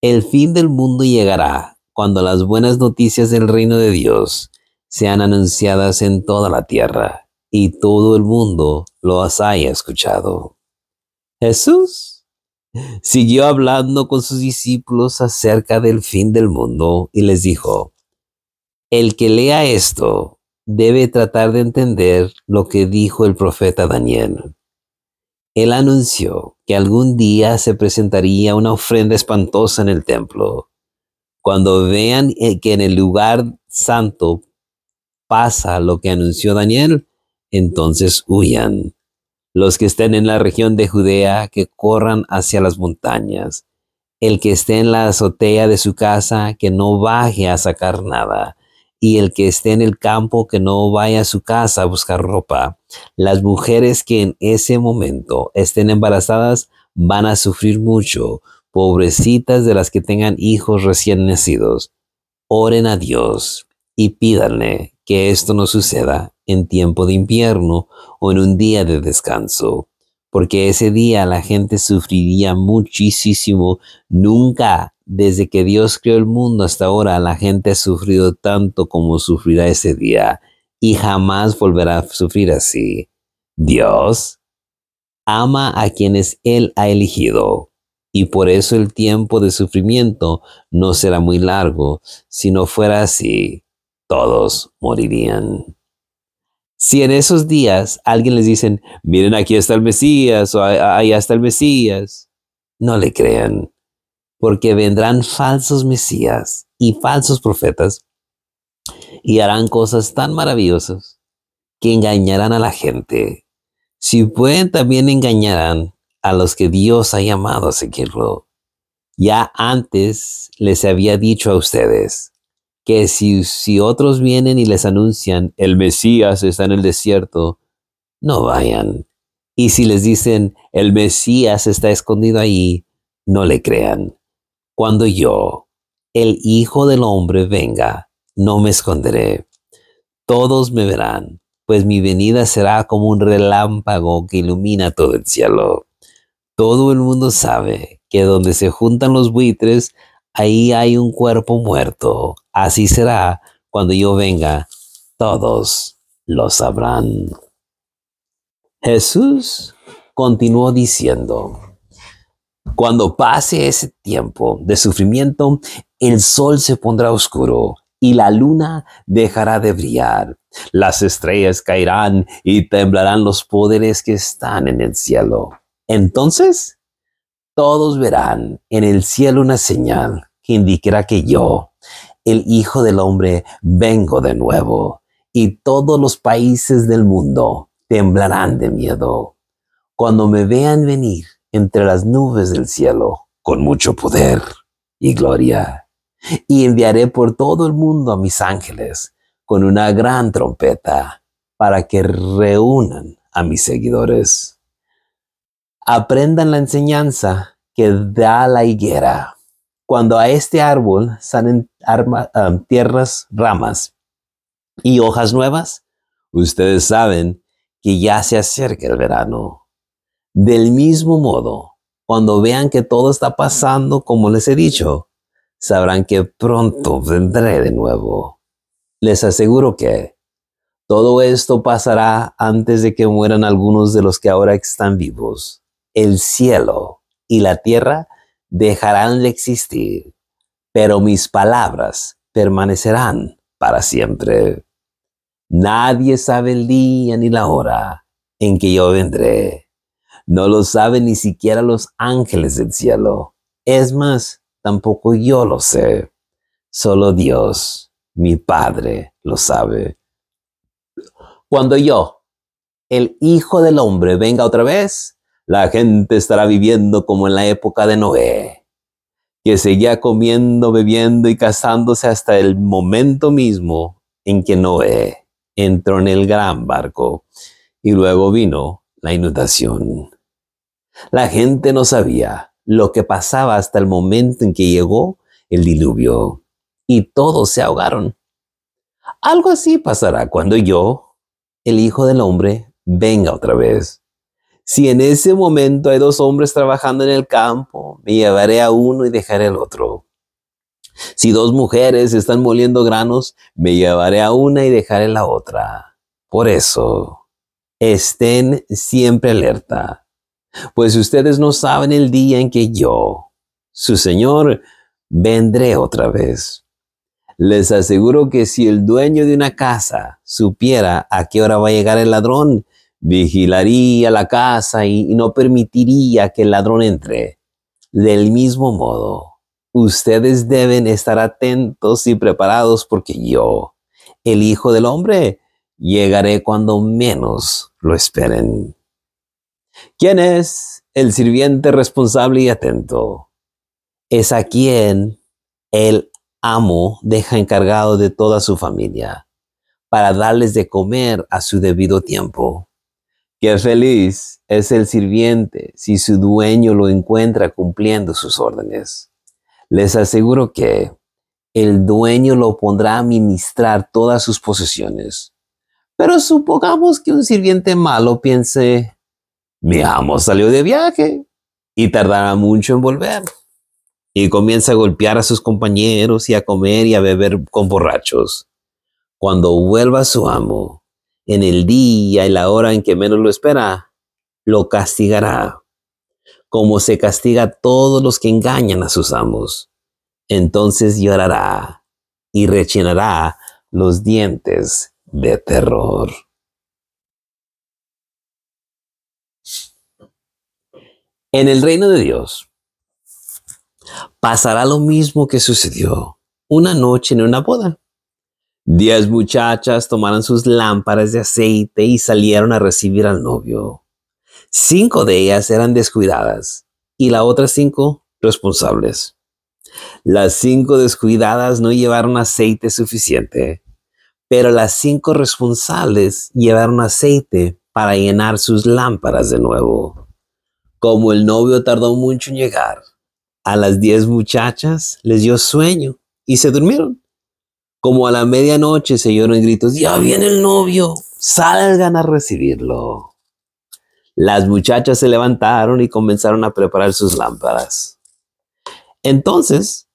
El fin del mundo llegará cuando las buenas noticias del reino de Dios sean anunciadas en toda la tierra y todo el mundo los haya escuchado. Jesús siguió hablando con sus discípulos acerca del fin del mundo y les dijo, el que lea esto debe tratar de entender lo que dijo el profeta Daniel. Él anunció que algún día se presentaría una ofrenda espantosa en el templo. Cuando vean eh, que en el lugar santo pasa lo que anunció Daniel, entonces huyan los que estén en la región de Judea, que corran hacia las montañas. El que esté en la azotea de su casa, que no baje a sacar nada. Y el que esté en el campo, que no vaya a su casa a buscar ropa. Las mujeres que en ese momento estén embarazadas van a sufrir mucho, pobrecitas de las que tengan hijos recién nacidos. Oren a Dios y pídanle que esto no suceda en tiempo de invierno o en un día de descanso, porque ese día la gente sufriría muchísimo. Nunca, desde que Dios creó el mundo hasta ahora, la gente ha sufrido tanto como sufrirá ese día y jamás volverá a sufrir así. Dios ama a quienes Él ha elegido y por eso el tiempo de sufrimiento no será muy largo. Si no fuera así, todos morirían. Si en esos días alguien les dicen, miren, aquí está el Mesías o allá está el Mesías, no le crean, porque vendrán falsos Mesías y falsos profetas y harán cosas tan maravillosas que engañarán a la gente. Si pueden, también engañarán a los que Dios ha llamado a seguirlo. Ya antes les había dicho a ustedes, que si, otros vienen y les anuncian, el Mesías está en el desierto, no vayan. Y si les dicen, el Mesías está escondido ahí, no le crean. Cuando yo, el Hijo del Hombre, venga, no me esconderé. Todos me verán, pues mi venida será como un relámpago que ilumina todo el cielo. Todo el mundo sabe que donde se juntan los buitres, ahí hay un cuerpo muerto. Así será cuando yo venga, todos lo sabrán. Jesús continuó diciendo, cuando pase ese tiempo de sufrimiento, el sol se pondrá oscuro y la luna dejará de brillar. Las estrellas caerán y temblarán los poderes que están en el cielo. Entonces todos verán en el cielo una señal que indicará que yo, el Hijo del Hombre, vengo de nuevo, y todos los países del mundo temblarán de miedo. Cuando me vean venir entre las nubes del cielo, con mucho poder y gloria, y enviaré por todo el mundo a mis ángeles con una gran trompeta para que reúnan a mis seguidores Aprendan la enseñanza que da la higuera. Cuando a este árbol salen tierras, ramas y hojas nuevas, ustedes saben que ya se acerca el verano. Del mismo modo, cuando vean que todo está pasando como les he dicho, sabrán que pronto vendré de nuevo. Les aseguro que todo esto pasará antes de que mueran algunos de los que ahora están vivos el cielo y la tierra dejarán de existir, pero mis palabras permanecerán para siempre. Nadie sabe el día ni la hora en que yo vendré. No lo saben ni siquiera los ángeles del cielo. Es más, tampoco yo lo sé. Solo Dios, mi Padre, lo sabe. Cuando yo, el Hijo del Hombre, venga otra vez, la gente estará viviendo como en la época de Noé, que seguía comiendo, bebiendo y casándose hasta el momento mismo en que Noé entró en el gran barco y luego vino la inundación. La gente no sabía lo que pasaba hasta el momento en que llegó el diluvio y todos se ahogaron. Algo así pasará cuando yo, el Hijo del Hombre, venga otra vez. Si en ese momento hay dos hombres trabajando en el campo, me llevaré a uno y dejaré al otro. Si dos mujeres están moliendo granos, me llevaré a una y dejaré la otra. Por eso, estén siempre alerta, pues ustedes no saben el día en que yo, su Señor, vendré otra vez. Les aseguro que si el dueño de una casa supiera a qué hora va a llegar el ladrón, vigilaría la casa y, no permitiría que el ladrón entre. Del mismo modo, ustedes deben estar atentos y preparados porque yo, el Hijo del Hombre, llegaré cuando menos lo esperen. ¿Quién es el sirviente responsable y atento? Es a quien el amo deja encargado de toda su familia para darles de comer a su debido tiempo. Qué feliz es el sirviente si su dueño lo encuentra cumpliendo sus órdenes. Les aseguro que el dueño lo pondrá a ministrar todas sus posesiones. Pero supongamos que un sirviente malo piense, mi amo salió de viaje y tardará mucho en volver. Y comienza a golpear a sus compañeros y a comer y a beber con borrachos. Cuando vuelva su amo, en el día y la hora en que menos lo espera, lo castigará, como se castiga a todos los que engañan a sus amos. Entonces llorará y rechinará los dientes de terror. En el reino de Dios pasará lo mismo que sucedió una noche en una boda. Diez muchachas tomaron sus lámparas de aceite y salieron a recibir al novio. Cinco de ellas eran descuidadas y las otras cinco responsables. Las cinco descuidadas no llevaron aceite suficiente, pero las cinco responsables llevaron aceite para llenar sus lámparas de nuevo. Como el novio tardó mucho en llegar, a las diez muchachas les dio sueño y se durmieron. Como a la medianoche se oyeron gritos, ya viene el novio, salgan a recibirlo. Las muchachas se levantaron y comenzaron a preparar sus lámparas. Entonces,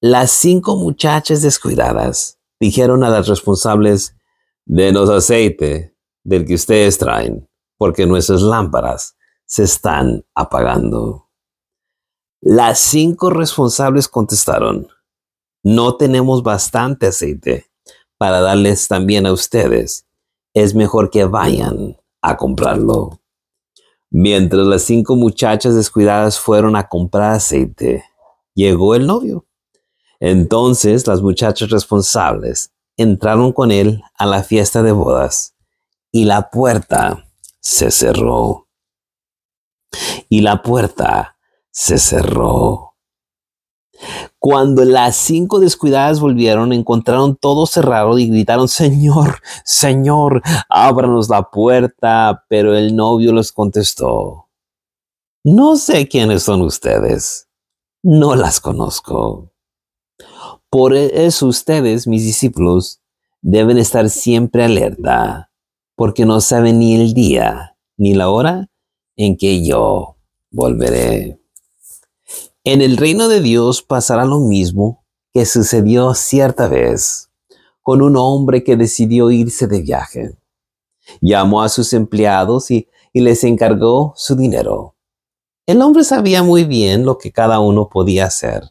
las cinco muchachas descuidadas dijeron a las responsables, denos aceite del que ustedes traen, porque nuestras lámparas se están apagando. Las cinco responsables contestaron, no tenemos bastante aceite para darles también a ustedes, es mejor que vayan a comprarlo. Mientras las cinco muchachas descuidadas fueron a comprar aceite, llegó el novio. Entonces las muchachas responsables entraron con él a la fiesta de bodas y la puerta se cerró. Y la puerta se cerró. Cuando las cinco descuidadas volvieron, encontraron todo cerrado y gritaron, Señor, Señor, ábranos la puerta. Pero el novio les contestó, No sé quiénes son ustedes. No las conozco. Por eso ustedes, mis discípulos, deben estar siempre alerta, porque no saben ni el día ni la hora en que yo volveré. En el reino de Dios pasará lo mismo que sucedió cierta vez con un hombre que decidió irse de viaje. Llamó a sus empleados y, les encargó su dinero. El hombre sabía muy bien lo que cada uno podía hacer.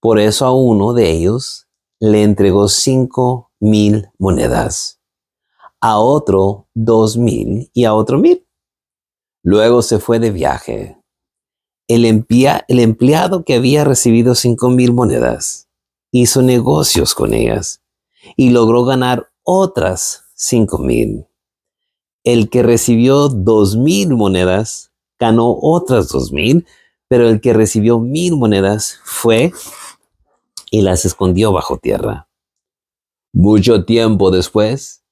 Por eso a uno de ellos le entregó cinco mil monedas, a otro dos mil y a otro mil. Luego se fue de viaje el, empleado que había recibido cinco mil monedas hizo negocios con ellas y logró ganar otras cinco mil. El que recibió dos mil monedas ganó otras dos mil, pero el que recibió mil monedas fue y las escondió bajo tierra. Mucho tiempo después,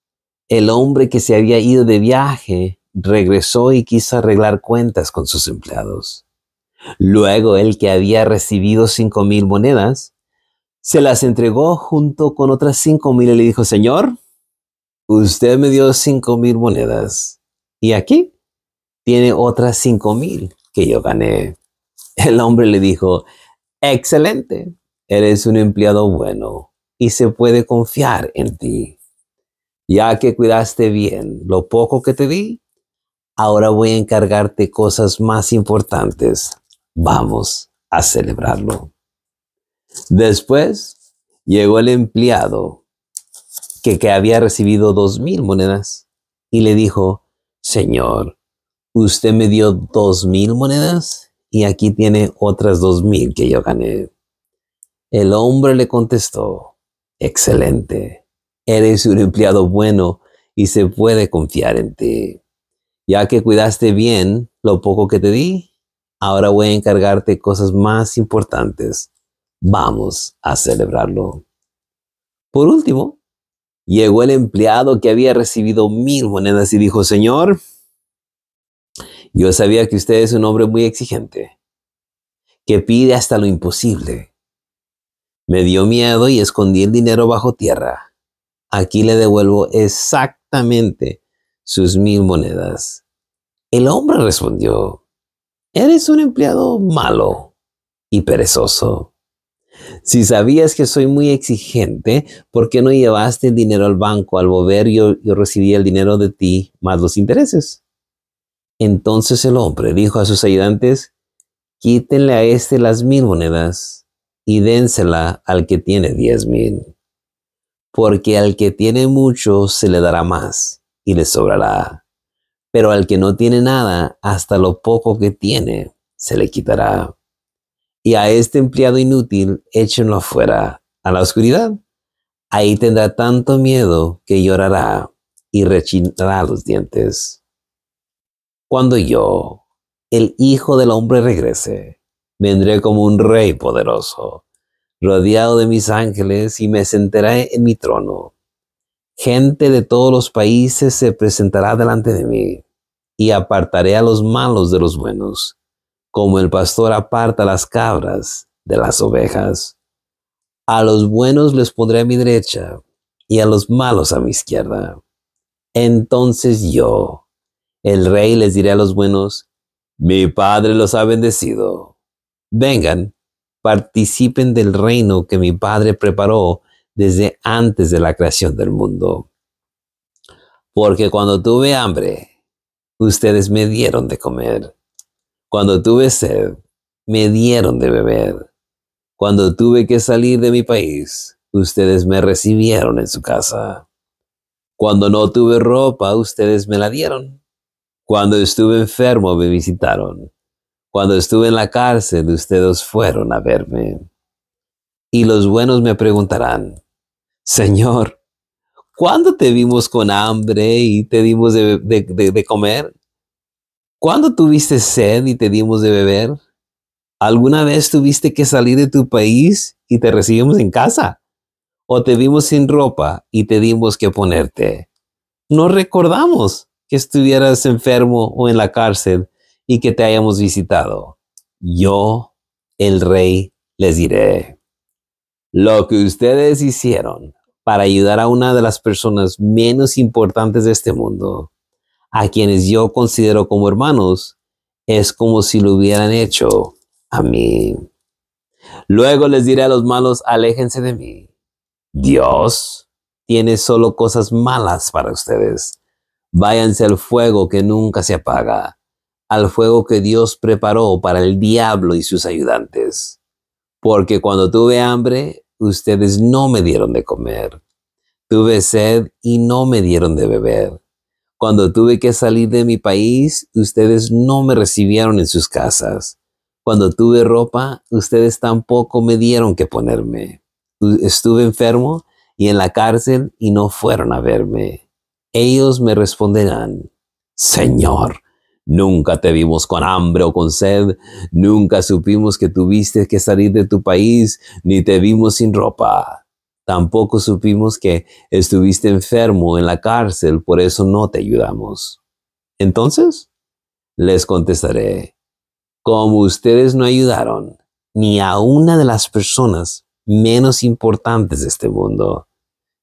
el hombre que se había ido de viaje regresó y quiso arreglar cuentas con sus empleados. Luego el que había recibido cinco mil monedas, se las entregó junto con otras cinco mil y le dijo, Señor, usted me dio cinco mil monedas y aquí tiene otras cinco mil que yo gané. El hombre le dijo, excelente, eres un empleado bueno y se puede confiar en ti. Ya que cuidaste bien lo poco que te di, ahora voy a encargarte cosas más importantes Vamos a celebrarlo. Después llegó el empleado que, que había recibido dos mil monedas y le dijo, Señor, usted me dio dos mil monedas y aquí tiene otras dos mil que yo gané. El hombre le contestó, excelente, eres un empleado bueno y se puede confiar en ti. Ya que cuidaste bien lo poco que te di, ahora voy a encargarte cosas más importantes. Vamos a celebrarlo. Por último, llegó el empleado que había recibido mil monedas y dijo, Señor, yo sabía que usted es un hombre muy exigente, que pide hasta lo imposible. Me dio miedo y escondí el dinero bajo tierra. Aquí le devuelvo exactamente sus mil monedas. El hombre respondió, Eres un empleado malo y perezoso. Si sabías que soy muy exigente, ¿por qué no llevaste el dinero al banco? Al volver yo, yo recibí el dinero de ti más los intereses. Entonces el hombre dijo a sus ayudantes, quítenle a este las mil monedas y dénsela al que tiene diez mil. Porque al que tiene mucho se le dará más y le sobrará pero al que no tiene nada, hasta lo poco que tiene, se le quitará. Y a este empleado inútil, échenlo afuera, a la oscuridad. Ahí tendrá tanto miedo que llorará y rechinará los dientes. Cuando yo, el Hijo del Hombre, regrese, vendré como un rey poderoso, rodeado de mis ángeles y me sentaré en mi trono. Gente de todos los países se presentará delante de mí y apartaré a los malos de los buenos, como el pastor aparta las cabras de las ovejas. A los buenos les pondré a mi derecha y a los malos a mi izquierda. Entonces yo, el rey, les diré a los buenos, mi Padre los ha bendecido. Vengan, participen del reino que mi Padre preparó desde antes de la creación del mundo. Porque cuando tuve hambre, ustedes me dieron de comer. Cuando tuve sed, me dieron de beber. Cuando tuve que salir de mi país, ustedes me recibieron en su casa. Cuando no tuve ropa, ustedes me la dieron. Cuando estuve enfermo, me visitaron. Cuando estuve en la cárcel, ustedes fueron a verme. Y los buenos me preguntarán, Señor, ¿Cuándo te vimos con hambre y te dimos de, comer? ¿Cuándo tuviste sed y te dimos de beber? ¿Alguna vez tuviste que salir de tu país y te recibimos en casa? ¿O te vimos sin ropa y te dimos que ponerte? No recordamos que estuvieras enfermo o en la cárcel y que te hayamos visitado. Yo, el rey, les diré, lo que ustedes hicieron para ayudar a una de las personas menos importantes de este mundo, a quienes yo considero como hermanos, es como si lo hubieran hecho a mí. Luego les diré a los malos, aléjense de mí. Dios tiene solo cosas malas para ustedes. Váyanse al fuego que nunca se apaga, al fuego que Dios preparó para el diablo y sus ayudantes. Porque cuando tuve hambre, ustedes no me dieron de comer. Tuve sed y no me dieron de beber. Cuando tuve que salir de mi país, ustedes no me recibieron en sus casas. Cuando tuve ropa, ustedes tampoco me dieron que ponerme. Estuve enfermo y en la cárcel y no fueron a verme. Ellos me responderán, Señor, Nunca te vimos con hambre o con sed, nunca supimos que tuviste que salir de tu país, ni te vimos sin ropa. Tampoco supimos que estuviste enfermo en la cárcel, por eso no te ayudamos. Entonces, les contestaré, como ustedes no ayudaron ni a una de las personas menos importantes de este mundo,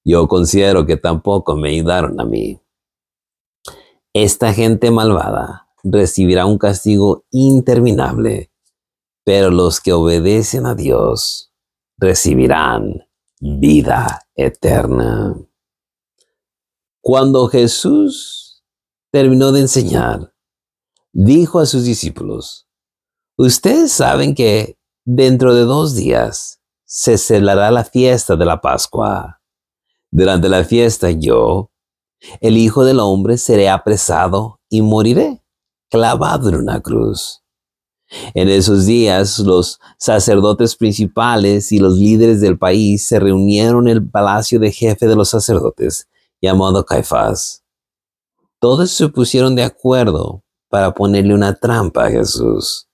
yo considero que tampoco me ayudaron a mí. Esta gente malvada recibirá un castigo interminable, pero los que obedecen a Dios recibirán vida eterna. Cuando Jesús terminó de enseñar, dijo a sus discípulos, ustedes saben que dentro de dos días se celebrará la fiesta de la Pascua. Durante la fiesta yo, el Hijo del Hombre, seré apresado y moriré clavado en una cruz. En esos días, los sacerdotes principales y los líderes del país se reunieron en el palacio de jefe de los sacerdotes, llamado Caifás. Todos se pusieron de acuerdo para ponerle una trampa a Jesús,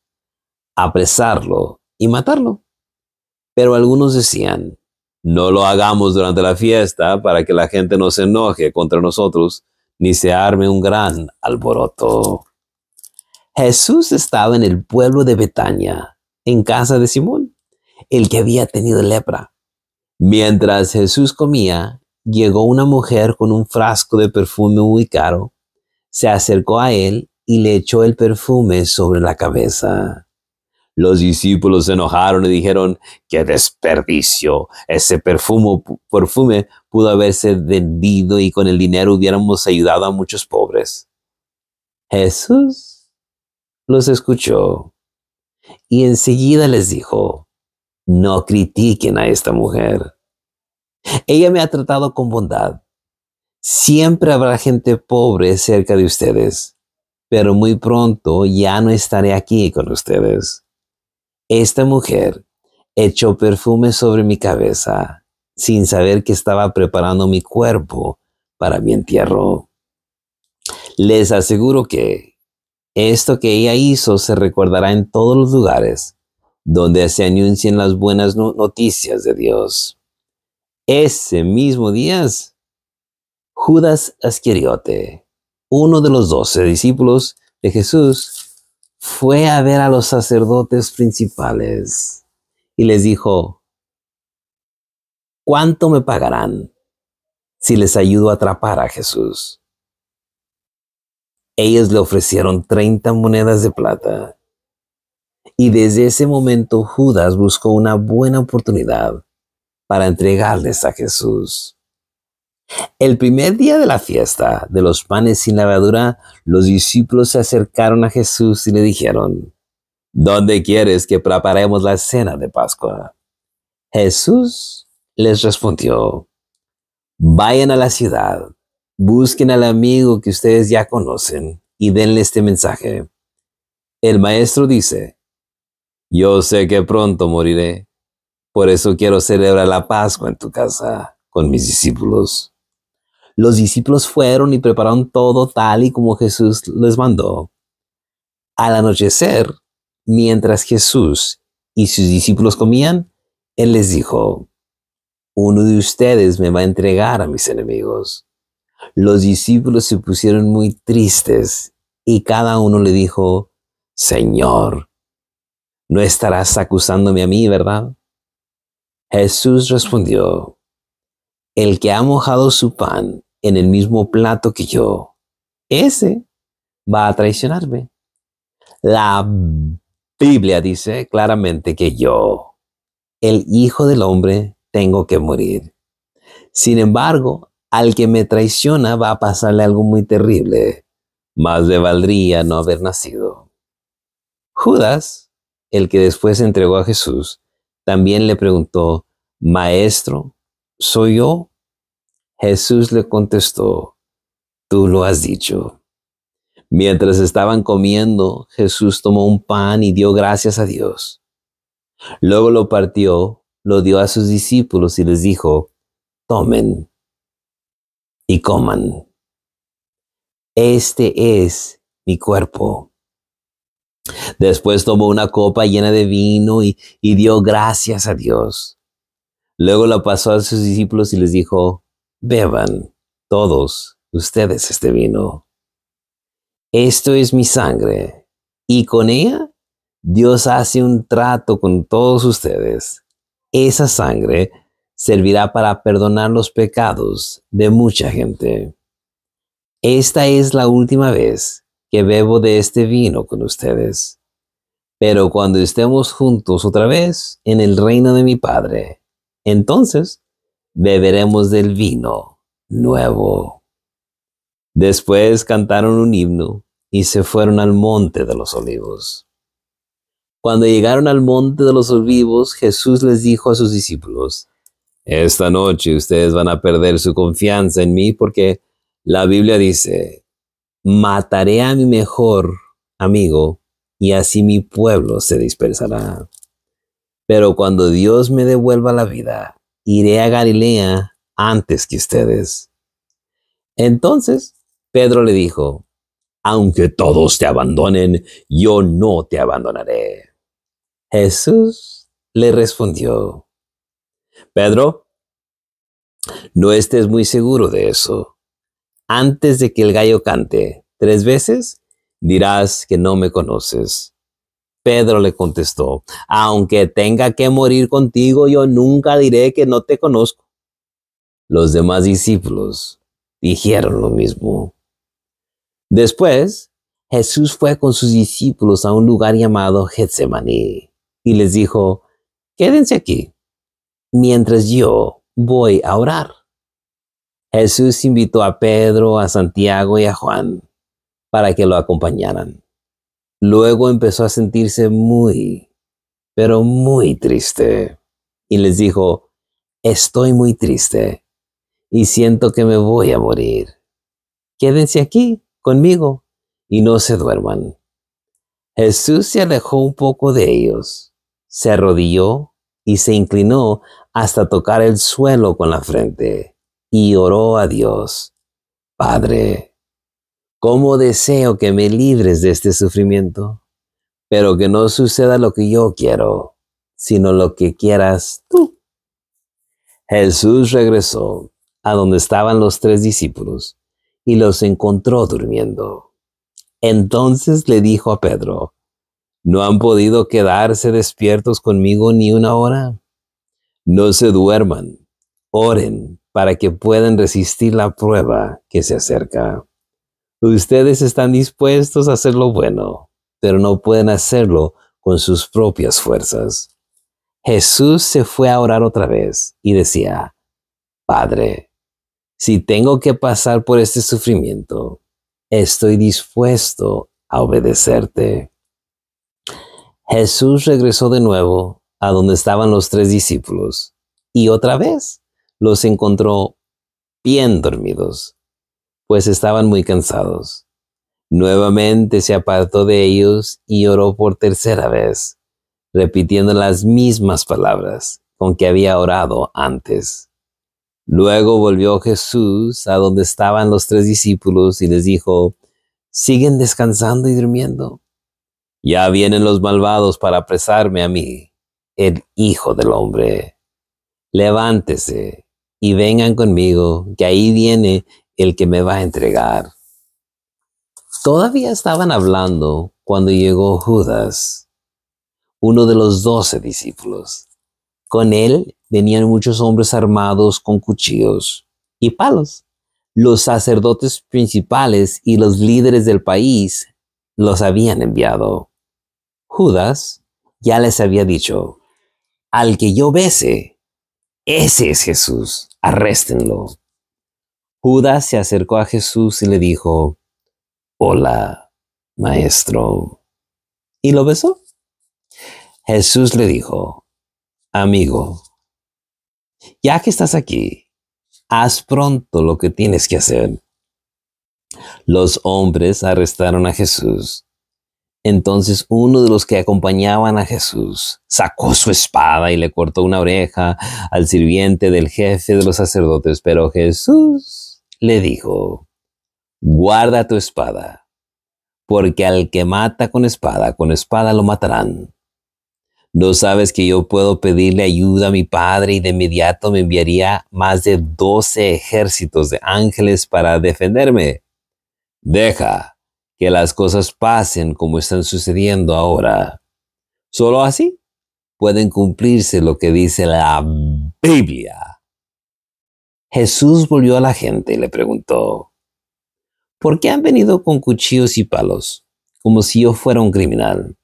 apresarlo y matarlo. Pero algunos decían, no lo hagamos durante la fiesta para que la gente no se enoje contra nosotros, ni se arme un gran alboroto. Jesús estaba en el pueblo de Betania, en casa de Simón, el que había tenido lepra. Mientras Jesús comía, llegó una mujer con un frasco de perfume muy caro, se acercó a él y le echó el perfume sobre la cabeza. Los discípulos se enojaron y dijeron, qué desperdicio, ese perfume, perfume pudo haberse vendido y con el dinero hubiéramos ayudado a muchos pobres. Jesús los escuchó y enseguida les dijo, no critiquen a esta mujer. Ella me ha tratado con bondad. Siempre habrá gente pobre cerca de ustedes, pero muy pronto ya no estaré aquí con ustedes. Esta mujer echó perfume sobre mi cabeza sin saber que estaba preparando mi cuerpo para mi entierro. Les aseguro que esto que ella hizo se recordará en todos los lugares donde se anuncien las buenas noticias de Dios. Ese mismo día, Judas Asqueriote, uno de los doce discípulos de Jesús, fue a ver a los sacerdotes principales y les dijo, ¿cuánto me pagarán si les ayudo a atrapar a Jesús? ellos le ofrecieron 30 monedas de plata. Y desde ese momento Judas buscó una buena oportunidad para entregarles a Jesús. El primer día de la fiesta de los panes sin levadura, los discípulos se acercaron a Jesús y le dijeron, ¿Dónde quieres que preparemos la cena de Pascua? Jesús les respondió, vayan a la ciudad Busquen al amigo que ustedes ya conocen y denle este mensaje. El maestro dice, yo sé que pronto moriré, por eso quiero celebrar la Pascua en tu casa con mis discípulos. Los discípulos fueron y prepararon todo tal y como Jesús les mandó. Al anochecer, mientras Jesús y sus discípulos comían, Él les dijo, uno de ustedes me va a entregar a mis enemigos. Los discípulos se pusieron muy tristes y cada uno le dijo, Señor, no estarás acusándome a mí, ¿verdad? Jesús respondió, el que ha mojado su pan en el mismo plato que yo, ese va a traicionarme. La Biblia dice claramente que yo, el Hijo del Hombre, tengo que morir. Sin embargo, al que me traiciona va a pasarle algo muy terrible. Más le valdría no haber nacido. Judas, el que después entregó a Jesús, también le preguntó, Maestro, ¿soy yo? Jesús le contestó, Tú lo has dicho. Mientras estaban comiendo, Jesús tomó un pan y dio gracias a Dios. Luego lo partió, lo dio a sus discípulos y les dijo, Tomen y coman. Este es mi cuerpo. Después tomó una copa llena de vino y, dio gracias a Dios. Luego la pasó a sus discípulos y les dijo, beban todos ustedes este vino. Esto es mi sangre y con ella Dios hace un trato con todos ustedes. Esa sangre servirá para perdonar los pecados de mucha gente. Esta es la última vez que bebo de este vino con ustedes. Pero cuando estemos juntos otra vez en el reino de mi Padre, entonces beberemos del vino nuevo. Después cantaron un himno y se fueron al monte de los olivos. Cuando llegaron al monte de los olivos, Jesús les dijo a sus discípulos, esta noche ustedes van a perder su confianza en mí porque la Biblia dice, mataré a mi mejor amigo y así mi pueblo se dispersará. Pero cuando Dios me devuelva la vida, iré a Galilea antes que ustedes. Entonces Pedro le dijo, aunque todos te abandonen, yo no te abandonaré. Jesús le respondió, Pedro, no estés muy seguro de eso. Antes de que el gallo cante tres veces, dirás que no me conoces. Pedro le contestó, aunque tenga que morir contigo, yo nunca diré que no te conozco. Los demás discípulos dijeron lo mismo. Después, Jesús fue con sus discípulos a un lugar llamado Getsemaní y les dijo, quédense aquí mientras yo voy a orar. Jesús invitó a Pedro, a Santiago y a Juan para que lo acompañaran. Luego empezó a sentirse muy, pero muy triste. Y les dijo, estoy muy triste y siento que me voy a morir. Quédense aquí conmigo y no se duerman. Jesús se alejó un poco de ellos, se arrodilló y se inclinó hasta tocar el suelo con la frente y oró a Dios, Padre, ¿cómo deseo que me libres de este sufrimiento? Pero que no suceda lo que yo quiero, sino lo que quieras tú. Jesús regresó a donde estaban los tres discípulos y los encontró durmiendo. Entonces le dijo a Pedro, ¿no han podido quedarse despiertos conmigo ni una hora? No se duerman, oren para que puedan resistir la prueba que se acerca. Ustedes están dispuestos a hacer lo bueno, pero no pueden hacerlo con sus propias fuerzas. Jesús se fue a orar otra vez y decía, Padre, si tengo que pasar por este sufrimiento, estoy dispuesto a obedecerte. Jesús regresó de nuevo a donde estaban los tres discípulos y otra vez los encontró bien dormidos, pues estaban muy cansados. Nuevamente se apartó de ellos y oró por tercera vez, repitiendo las mismas palabras con que había orado antes. Luego volvió Jesús a donde estaban los tres discípulos y les dijo, ¿siguen descansando y durmiendo? Ya vienen los malvados para apresarme a mí el Hijo del Hombre. Levántese y vengan conmigo, que ahí viene el que me va a entregar. Todavía estaban hablando cuando llegó Judas, uno de los doce discípulos. Con él venían muchos hombres armados con cuchillos y palos. Los sacerdotes principales y los líderes del país los habían enviado. Judas ya les había dicho, al que yo bese, ese es Jesús, arréstenlo. Judas se acercó a Jesús y le dijo, Hola, maestro. Y lo besó. Jesús le dijo, Amigo, ya que estás aquí, haz pronto lo que tienes que hacer. Los hombres arrestaron a Jesús entonces uno de los que acompañaban a Jesús sacó su espada y le cortó una oreja al sirviente del jefe de los sacerdotes, pero Jesús le dijo, guarda tu espada, porque al que mata con espada, con espada lo matarán. No sabes que yo puedo pedirle ayuda a mi Padre y de inmediato me enviaría más de doce ejércitos de ángeles para defenderme. Deja, que las cosas pasen como están sucediendo ahora. Solo así pueden cumplirse lo que dice la Biblia. Jesús volvió a la gente y le preguntó, ¿por qué han venido con cuchillos y palos, como si yo fuera un criminal?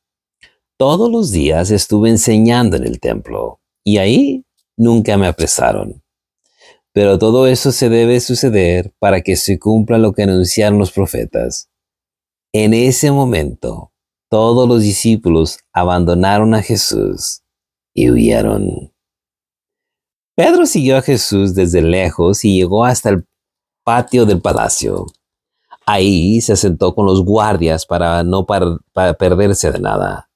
Todos los días estuve enseñando en el templo y ahí nunca me apresaron. Pero todo eso se debe suceder para que se cumpla lo que anunciaron los profetas en ese momento, todos los discípulos abandonaron a Jesús y huyeron. Pedro siguió a Jesús desde lejos y llegó hasta el patio del palacio. Ahí se sentó con los guardias para no para perderse de nada.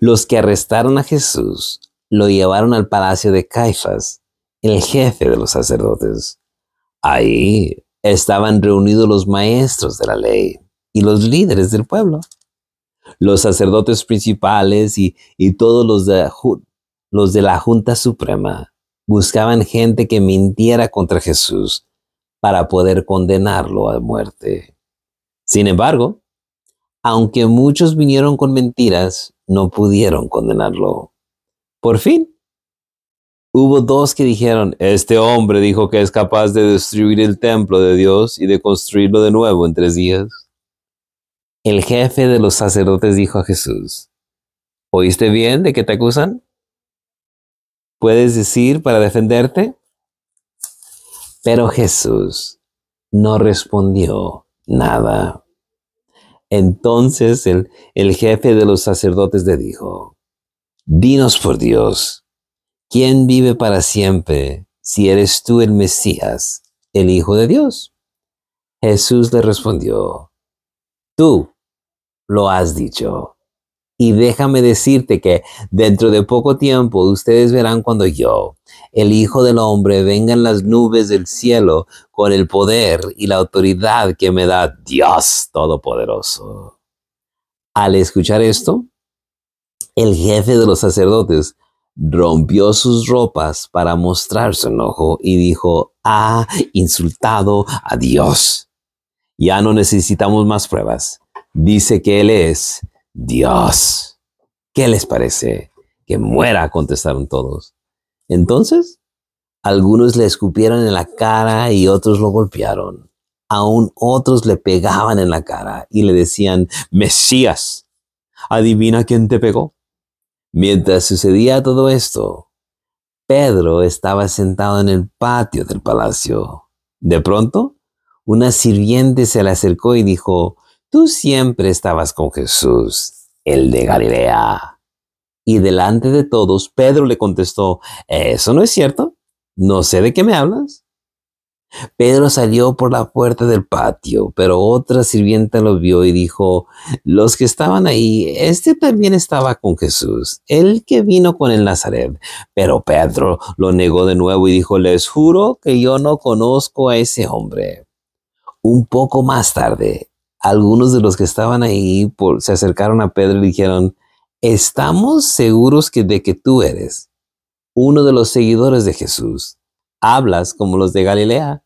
Los que arrestaron a Jesús lo llevaron al palacio de Caifas, el jefe de los sacerdotes. Ahí estaban reunidos los maestros de la ley y los líderes del pueblo, los sacerdotes principales y, todos los de, los de la Junta Suprema buscaban gente que mintiera contra Jesús para poder condenarlo a muerte. Sin embargo, aunque muchos vinieron con mentiras, no pudieron condenarlo. Por fin, hubo dos que dijeron, este hombre dijo que es capaz de destruir el templo de Dios y de construirlo de nuevo en tres días. El jefe de los sacerdotes dijo a Jesús, ¿oíste bien de qué te acusan? ¿Puedes decir para defenderte? Pero Jesús no respondió nada. Entonces el, el jefe de los sacerdotes le dijo, dinos por Dios, ¿quién vive para siempre si eres tú el Mesías, el Hijo de Dios? Jesús le respondió, tú lo has dicho. Y déjame decirte que dentro de poco tiempo ustedes verán cuando yo, el Hijo del Hombre, venga en las nubes del cielo con el poder y la autoridad que me da Dios Todopoderoso. Al escuchar esto, el jefe de los sacerdotes rompió sus ropas para mostrar su enojo y dijo, ha ah, insultado a Dios. Ya no necesitamos más pruebas dice que Él es Dios. ¿Qué les parece? Que muera, contestaron todos. Entonces, algunos le escupieron en la cara y otros lo golpearon. Aún otros le pegaban en la cara y le decían, Mesías, adivina quién te pegó. Mientras sucedía todo esto, Pedro estaba sentado en el patio del palacio. De pronto, una sirviente se le acercó y dijo, Tú siempre estabas con Jesús, el de Galilea. Y delante de todos, Pedro le contestó, Eso no es cierto, no sé de qué me hablas. Pedro salió por la puerta del patio, pero otra sirvienta lo vio y dijo, los que estaban ahí, este también estaba con Jesús, el que vino con el Nazaret. Pero Pedro lo negó de nuevo y dijo, les juro que yo no conozco a ese hombre. Un poco más tarde, algunos de los que estaban ahí se acercaron a Pedro y dijeron, estamos seguros que, de que tú eres uno de los seguidores de Jesús. Hablas como los de Galilea.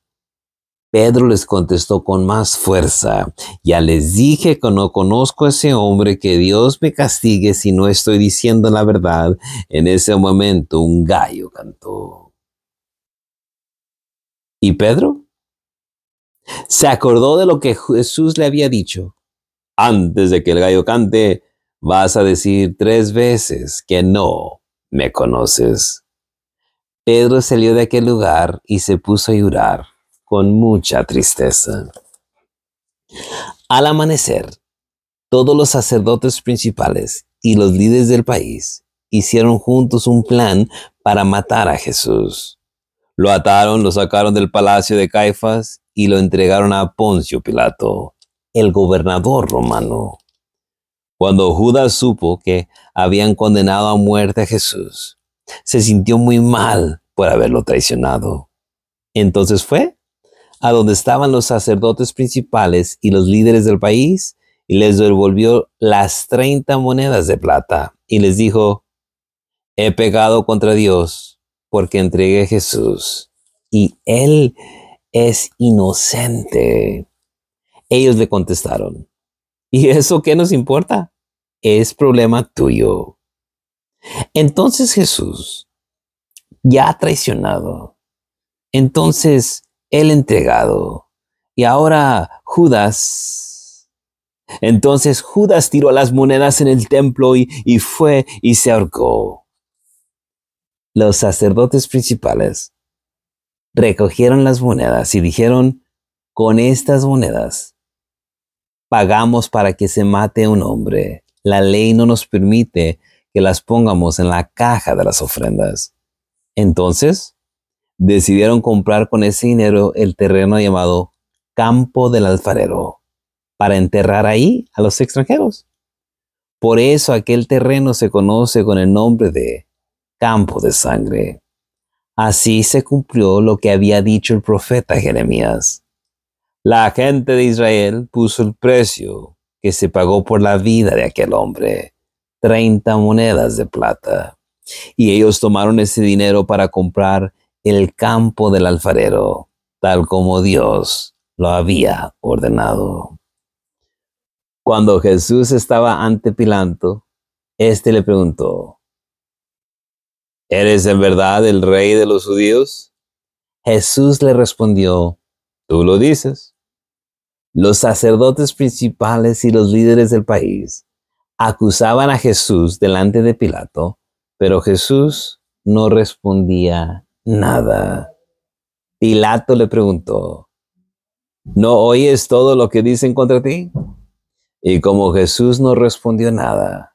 Pedro les contestó con más fuerza, ya les dije que no conozco a ese hombre, que Dios me castigue si no estoy diciendo la verdad. En ese momento un gallo cantó. ¿Y Pedro? Se acordó de lo que Jesús le había dicho. Antes de que el gallo cante, vas a decir tres veces que no me conoces. Pedro salió de aquel lugar y se puso a llorar con mucha tristeza. Al amanecer, todos los sacerdotes principales y los líderes del país hicieron juntos un plan para matar a Jesús. Lo ataron, lo sacaron del palacio de Caifás y lo entregaron a Poncio Pilato, el gobernador romano. Cuando Judas supo que habían condenado a muerte a Jesús, se sintió muy mal por haberlo traicionado. Entonces fue a donde estaban los sacerdotes principales y los líderes del país y les devolvió las 30 monedas de plata y les dijo, he pecado contra Dios porque entregué a Jesús y él es inocente. Ellos le contestaron, ¿y eso qué nos importa? Es problema tuyo. Entonces Jesús, ya traicionado, entonces él entregado, y ahora Judas. Entonces Judas tiró las monedas en el templo y, y fue y se ahorcó. Los sacerdotes principales recogieron las monedas y dijeron, con estas monedas pagamos para que se mate un hombre. La ley no nos permite que las pongamos en la caja de las ofrendas. Entonces, decidieron comprar con ese dinero el terreno llamado Campo del Alfarero para enterrar ahí a los extranjeros. Por eso aquel terreno se conoce con el nombre de Campo de Sangre. Así se cumplió lo que había dicho el profeta Jeremías. La gente de Israel puso el precio que se pagó por la vida de aquel hombre, treinta monedas de plata. Y ellos tomaron ese dinero para comprar el campo del alfarero, tal como Dios lo había ordenado. Cuando Jesús estaba ante Pilato, éste le preguntó, ¿Eres en verdad el rey de los judíos? Jesús le respondió, tú lo dices. Los sacerdotes principales y los líderes del país acusaban a Jesús delante de Pilato, pero Jesús no respondía nada. Pilato le preguntó, ¿no oyes todo lo que dicen contra ti? Y como Jesús no respondió nada,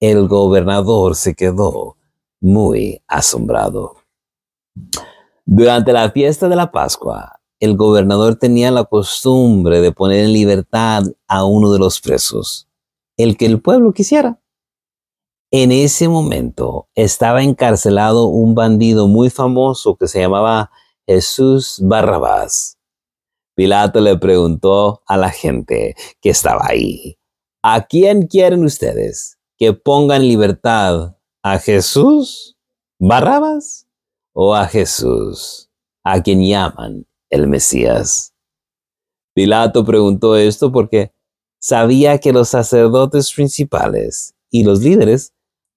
el gobernador se quedó muy asombrado. Durante la fiesta de la Pascua, el gobernador tenía la costumbre de poner en libertad a uno de los presos, el que el pueblo quisiera. En ese momento estaba encarcelado un bandido muy famoso que se llamaba Jesús Barrabás. Pilato le preguntó a la gente que estaba ahí, ¿a quién quieren ustedes que pongan libertad ¿A Jesús Barrabas o a Jesús, a quien llaman el Mesías? Pilato preguntó esto porque sabía que los sacerdotes principales y los líderes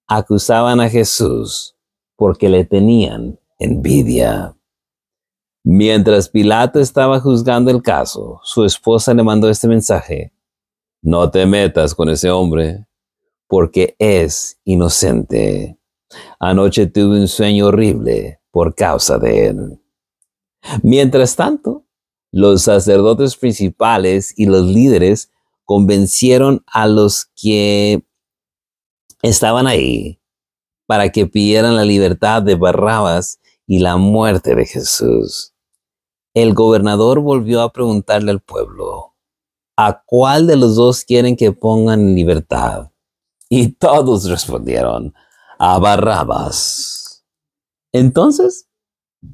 acusaban a Jesús porque le tenían envidia. Mientras Pilato estaba juzgando el caso, su esposa le mandó este mensaje. No te metas con ese hombre, porque es inocente. Anoche tuve un sueño horrible por causa de él. Mientras tanto, los sacerdotes principales y los líderes convencieron a los que estaban ahí para que pidieran la libertad de Barrabas y la muerte de Jesús. El gobernador volvió a preguntarle al pueblo, ¿a cuál de los dos quieren que pongan en libertad? Y todos respondieron, a Entonces,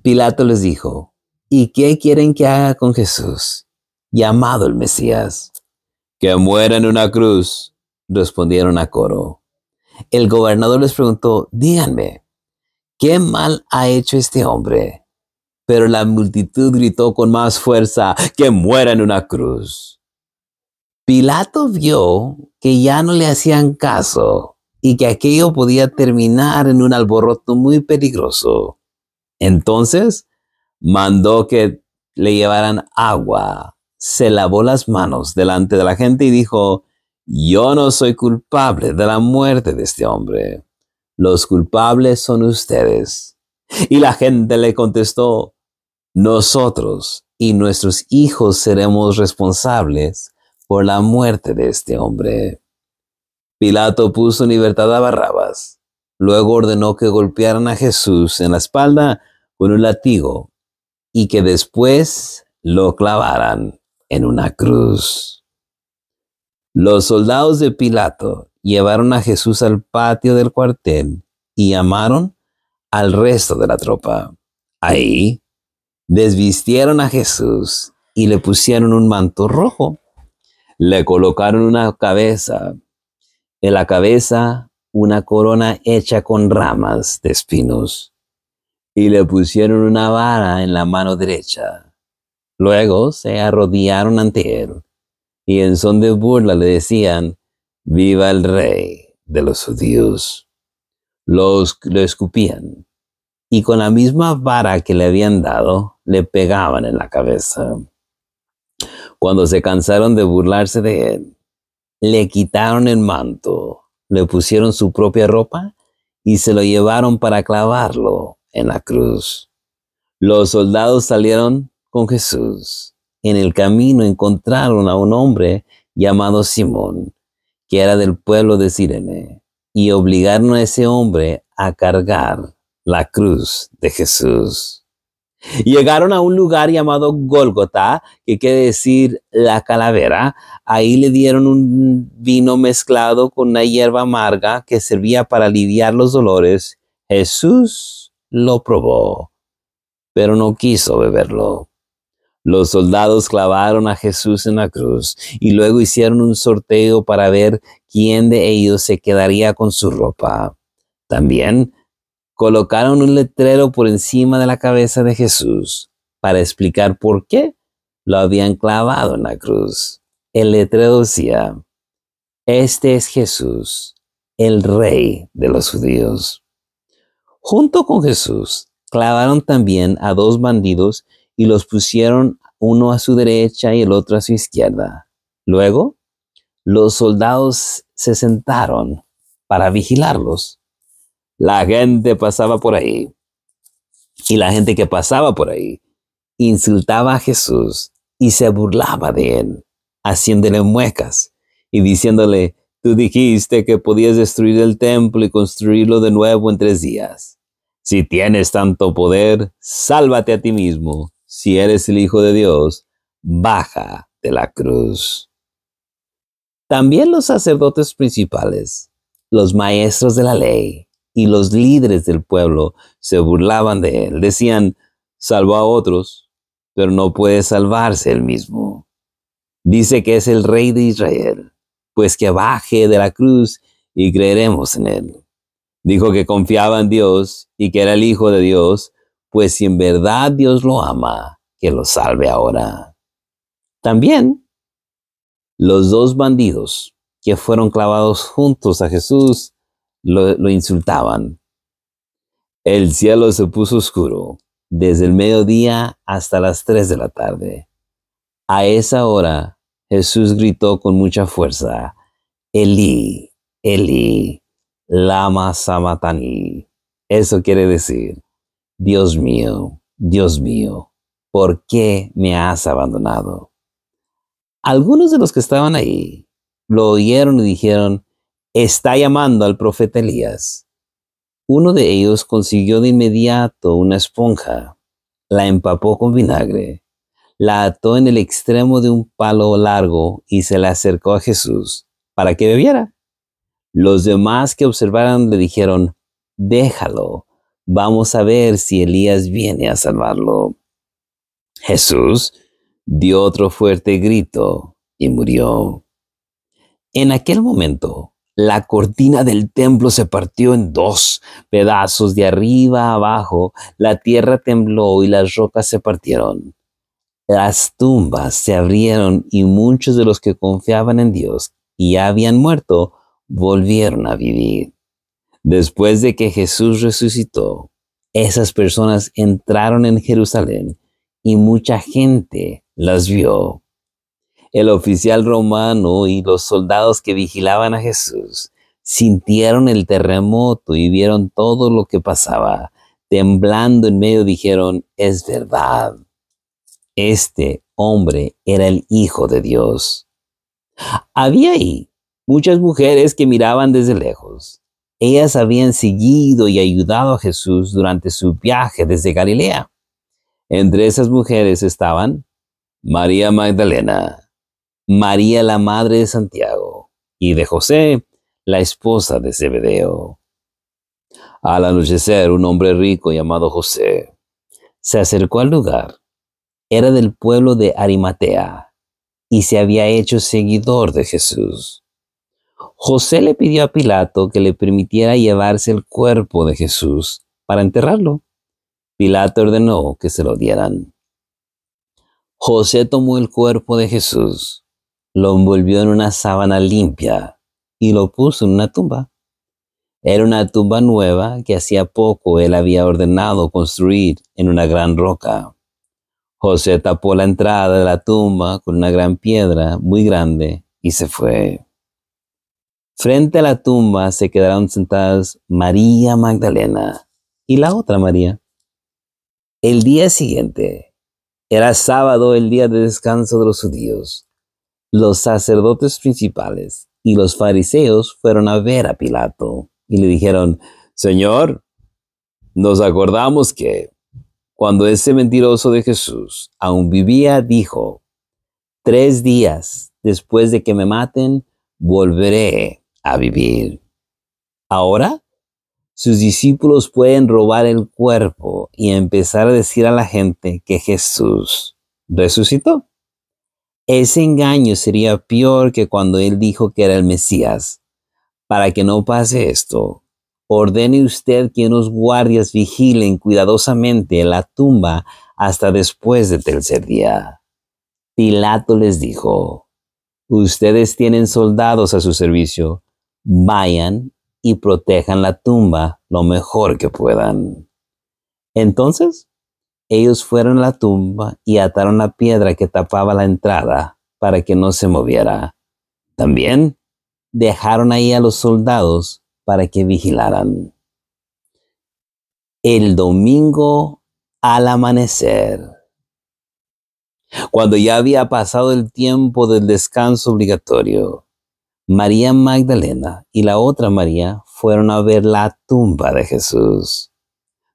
Pilato les dijo, ¿y qué quieren que haga con Jesús, llamado el Mesías? Que muera en una cruz, respondieron a coro. El gobernador les preguntó, díganme, ¿qué mal ha hecho este hombre? Pero la multitud gritó con más fuerza, que muera en una cruz. Pilato vio que ya no le hacían caso y que aquello podía terminar en un alboroto muy peligroso. Entonces mandó que le llevaran agua, se lavó las manos delante de la gente y dijo, yo no soy culpable de la muerte de este hombre, los culpables son ustedes. Y la gente le contestó, nosotros y nuestros hijos seremos responsables por la muerte de este hombre. Pilato puso en libertad a Barrabas. Luego ordenó que golpearan a Jesús en la espalda con un latigo y que después lo clavaran en una cruz. Los soldados de Pilato llevaron a Jesús al patio del cuartel y llamaron al resto de la tropa. Ahí desvistieron a Jesús y le pusieron un manto rojo le colocaron una cabeza, en la cabeza una corona hecha con ramas de espinos y le pusieron una vara en la mano derecha. Luego se arrodillaron ante él y en son de burla le decían, viva el rey de los judíos. Los lo escupían y con la misma vara que le habían dado le pegaban en la cabeza. Cuando se cansaron de burlarse de él, le quitaron el manto, le pusieron su propia ropa y se lo llevaron para clavarlo en la cruz. Los soldados salieron con Jesús. En el camino encontraron a un hombre llamado Simón, que era del pueblo de Sirene, y obligaron a ese hombre a cargar la cruz de Jesús. Llegaron a un lugar llamado Gólgota, que quiere decir la calavera. Ahí le dieron un vino mezclado con una hierba amarga que servía para aliviar los dolores. Jesús lo probó, pero no quiso beberlo. Los soldados clavaron a Jesús en la cruz y luego hicieron un sorteo para ver quién de ellos se quedaría con su ropa. También colocaron un letrero por encima de la cabeza de Jesús para explicar por qué lo habían clavado en la cruz. El letrero decía, este es Jesús, el rey de los judíos. Junto con Jesús, clavaron también a dos bandidos y los pusieron uno a su derecha y el otro a su izquierda. Luego, los soldados se sentaron para vigilarlos. La gente pasaba por ahí. Y la gente que pasaba por ahí insultaba a Jesús y se burlaba de él, haciéndole muecas y diciéndole, tú dijiste que podías destruir el templo y construirlo de nuevo en tres días. Si tienes tanto poder, sálvate a ti mismo. Si eres el Hijo de Dios, baja de la cruz. También los sacerdotes principales, los maestros de la ley, y los líderes del pueblo se burlaban de él. Decían, salvó a otros, pero no puede salvarse él mismo. Dice que es el rey de Israel, pues que baje de la cruz y creeremos en él. Dijo que confiaba en Dios y que era el Hijo de Dios, pues si en verdad Dios lo ama, que lo salve ahora. También los dos bandidos que fueron clavados juntos a Jesús lo, insultaban. El cielo se puso oscuro desde el mediodía hasta las tres de la tarde. A esa hora Jesús gritó con mucha fuerza, Eli, Eli, lama samatani. Eso quiere decir, Dios mío, Dios mío, ¿por qué me has abandonado? Algunos de los que estaban ahí lo oyeron y dijeron, está llamando al profeta Elías. Uno de ellos consiguió de inmediato una esponja, la empapó con vinagre, la ató en el extremo de un palo largo y se la acercó a Jesús para que bebiera. Los demás que observaron le dijeron, déjalo, vamos a ver si Elías viene a salvarlo. Jesús dio otro fuerte grito y murió. En aquel momento, la cortina del templo se partió en dos pedazos de arriba a abajo, la tierra tembló y las rocas se partieron. Las tumbas se abrieron y muchos de los que confiaban en Dios y habían muerto volvieron a vivir. Después de que Jesús resucitó, esas personas entraron en Jerusalén y mucha gente las vio. El oficial romano y los soldados que vigilaban a Jesús sintieron el terremoto y vieron todo lo que pasaba. Temblando en medio dijeron, es verdad, este hombre era el Hijo de Dios. Había ahí muchas mujeres que miraban desde lejos. Ellas habían seguido y ayudado a Jesús durante su viaje desde Galilea. Entre esas mujeres estaban María Magdalena, María la madre de Santiago, y de José, la esposa de Zebedeo. Al anochecer, un hombre rico llamado José se acercó al lugar. Era del pueblo de Arimatea y se había hecho seguidor de Jesús. José le pidió a Pilato que le permitiera llevarse el cuerpo de Jesús para enterrarlo. Pilato ordenó que se lo dieran. José tomó el cuerpo de Jesús lo envolvió en una sábana limpia y lo puso en una tumba. Era una tumba nueva que hacía poco él había ordenado construir en una gran roca. José tapó la entrada de la tumba con una gran piedra muy grande y se fue. Frente a la tumba se quedaron sentadas María Magdalena y la otra María. El día siguiente era sábado, el día de descanso de los judíos. Los sacerdotes principales y los fariseos fueron a ver a Pilato y le dijeron, Señor, nos acordamos que cuando ese mentiroso de Jesús aún vivía, dijo, tres días después de que me maten, volveré a vivir. Ahora, sus discípulos pueden robar el cuerpo y empezar a decir a la gente que Jesús resucitó. Ese engaño sería peor que cuando él dijo que era el Mesías. Para que no pase esto, ordene usted que unos guardias vigilen cuidadosamente la tumba hasta después del tercer día. Pilato les dijo, ustedes tienen soldados a su servicio, vayan y protejan la tumba lo mejor que puedan. Entonces, ellos fueron a la tumba y ataron la piedra que tapaba la entrada para que no se moviera. También dejaron ahí a los soldados para que vigilaran. El domingo al amanecer, cuando ya había pasado el tiempo del descanso obligatorio, María Magdalena y la otra María fueron a ver la tumba de Jesús.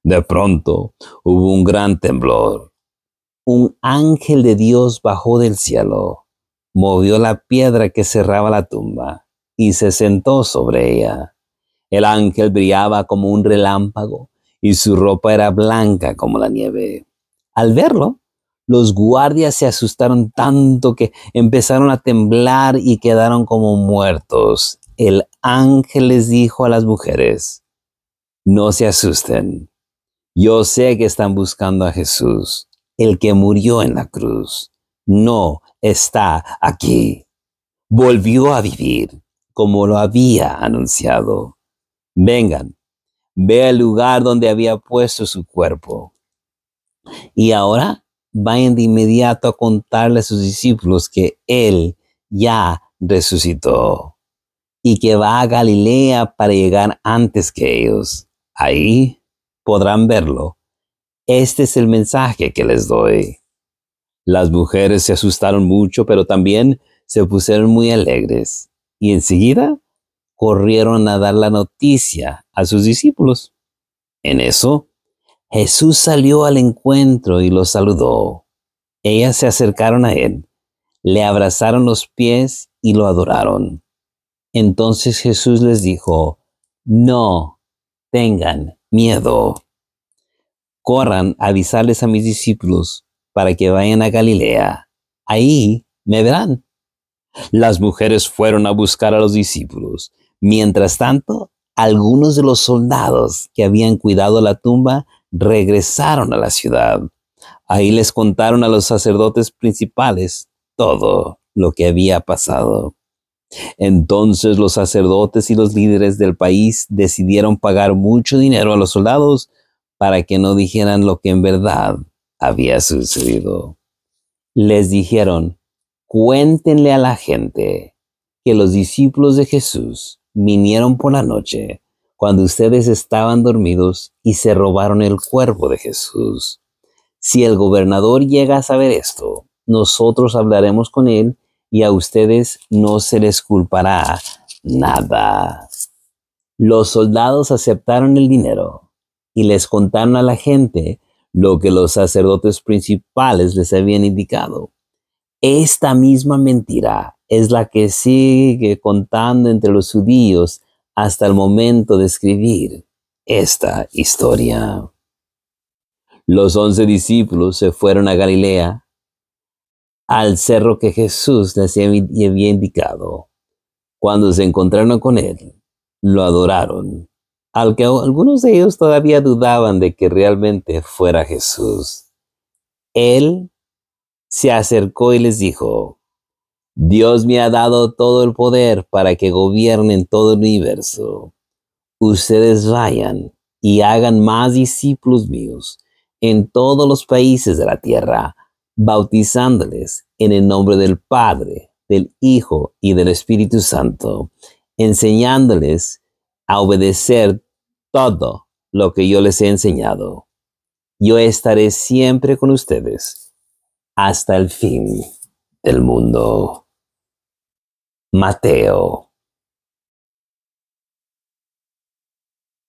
De pronto hubo un gran temblor. Un ángel de Dios bajó del cielo, movió la piedra que cerraba la tumba y se sentó sobre ella. El ángel brillaba como un relámpago y su ropa era blanca como la nieve. Al verlo, los guardias se asustaron tanto que empezaron a temblar y quedaron como muertos. El ángel les dijo a las mujeres, no se asusten, yo sé que están buscando a Jesús, el que murió en la cruz. No está aquí. Volvió a vivir como lo había anunciado. Vengan, vea el lugar donde había puesto su cuerpo. Y ahora vayan de inmediato a contarle a sus discípulos que Él ya resucitó y que va a Galilea para llegar antes que ellos. Ahí podrán verlo. Este es el mensaje que les doy. Las mujeres se asustaron mucho, pero también se pusieron muy alegres y enseguida corrieron a dar la noticia a sus discípulos. En eso, Jesús salió al encuentro y los saludó. Ellas se acercaron a él, le abrazaron los pies y lo adoraron. Entonces Jesús les dijo, no tengan miedo. Corran a avisarles a mis discípulos para que vayan a Galilea. Ahí me verán. Las mujeres fueron a buscar a los discípulos. Mientras tanto, algunos de los soldados que habían cuidado la tumba regresaron a la ciudad. Ahí les contaron a los sacerdotes principales todo lo que había pasado. Entonces los sacerdotes y los líderes del país decidieron pagar mucho dinero a los soldados para que no dijeran lo que en verdad había sucedido. Les dijeron, cuéntenle a la gente que los discípulos de Jesús vinieron por la noche cuando ustedes estaban dormidos y se robaron el cuerpo de Jesús. Si el gobernador llega a saber esto, nosotros hablaremos con él y a ustedes no se les culpará nada. Los soldados aceptaron el dinero y les contaron a la gente lo que los sacerdotes principales les habían indicado. Esta misma mentira es la que sigue contando entre los judíos hasta el momento de escribir esta historia. Los once discípulos se fueron a Galilea al cerro que Jesús les había indicado. Cuando se encontraron con él, lo adoraron, al que algunos de ellos todavía dudaban de que realmente fuera Jesús. Él se acercó y les dijo, Dios me ha dado todo el poder para que gobiernen todo el universo. Ustedes vayan y hagan más discípulos míos en todos los países de la tierra bautizándoles en el nombre del Padre, del Hijo y del Espíritu Santo, enseñándoles a obedecer todo lo que yo les he enseñado. Yo estaré siempre con ustedes hasta el fin del mundo. Mateo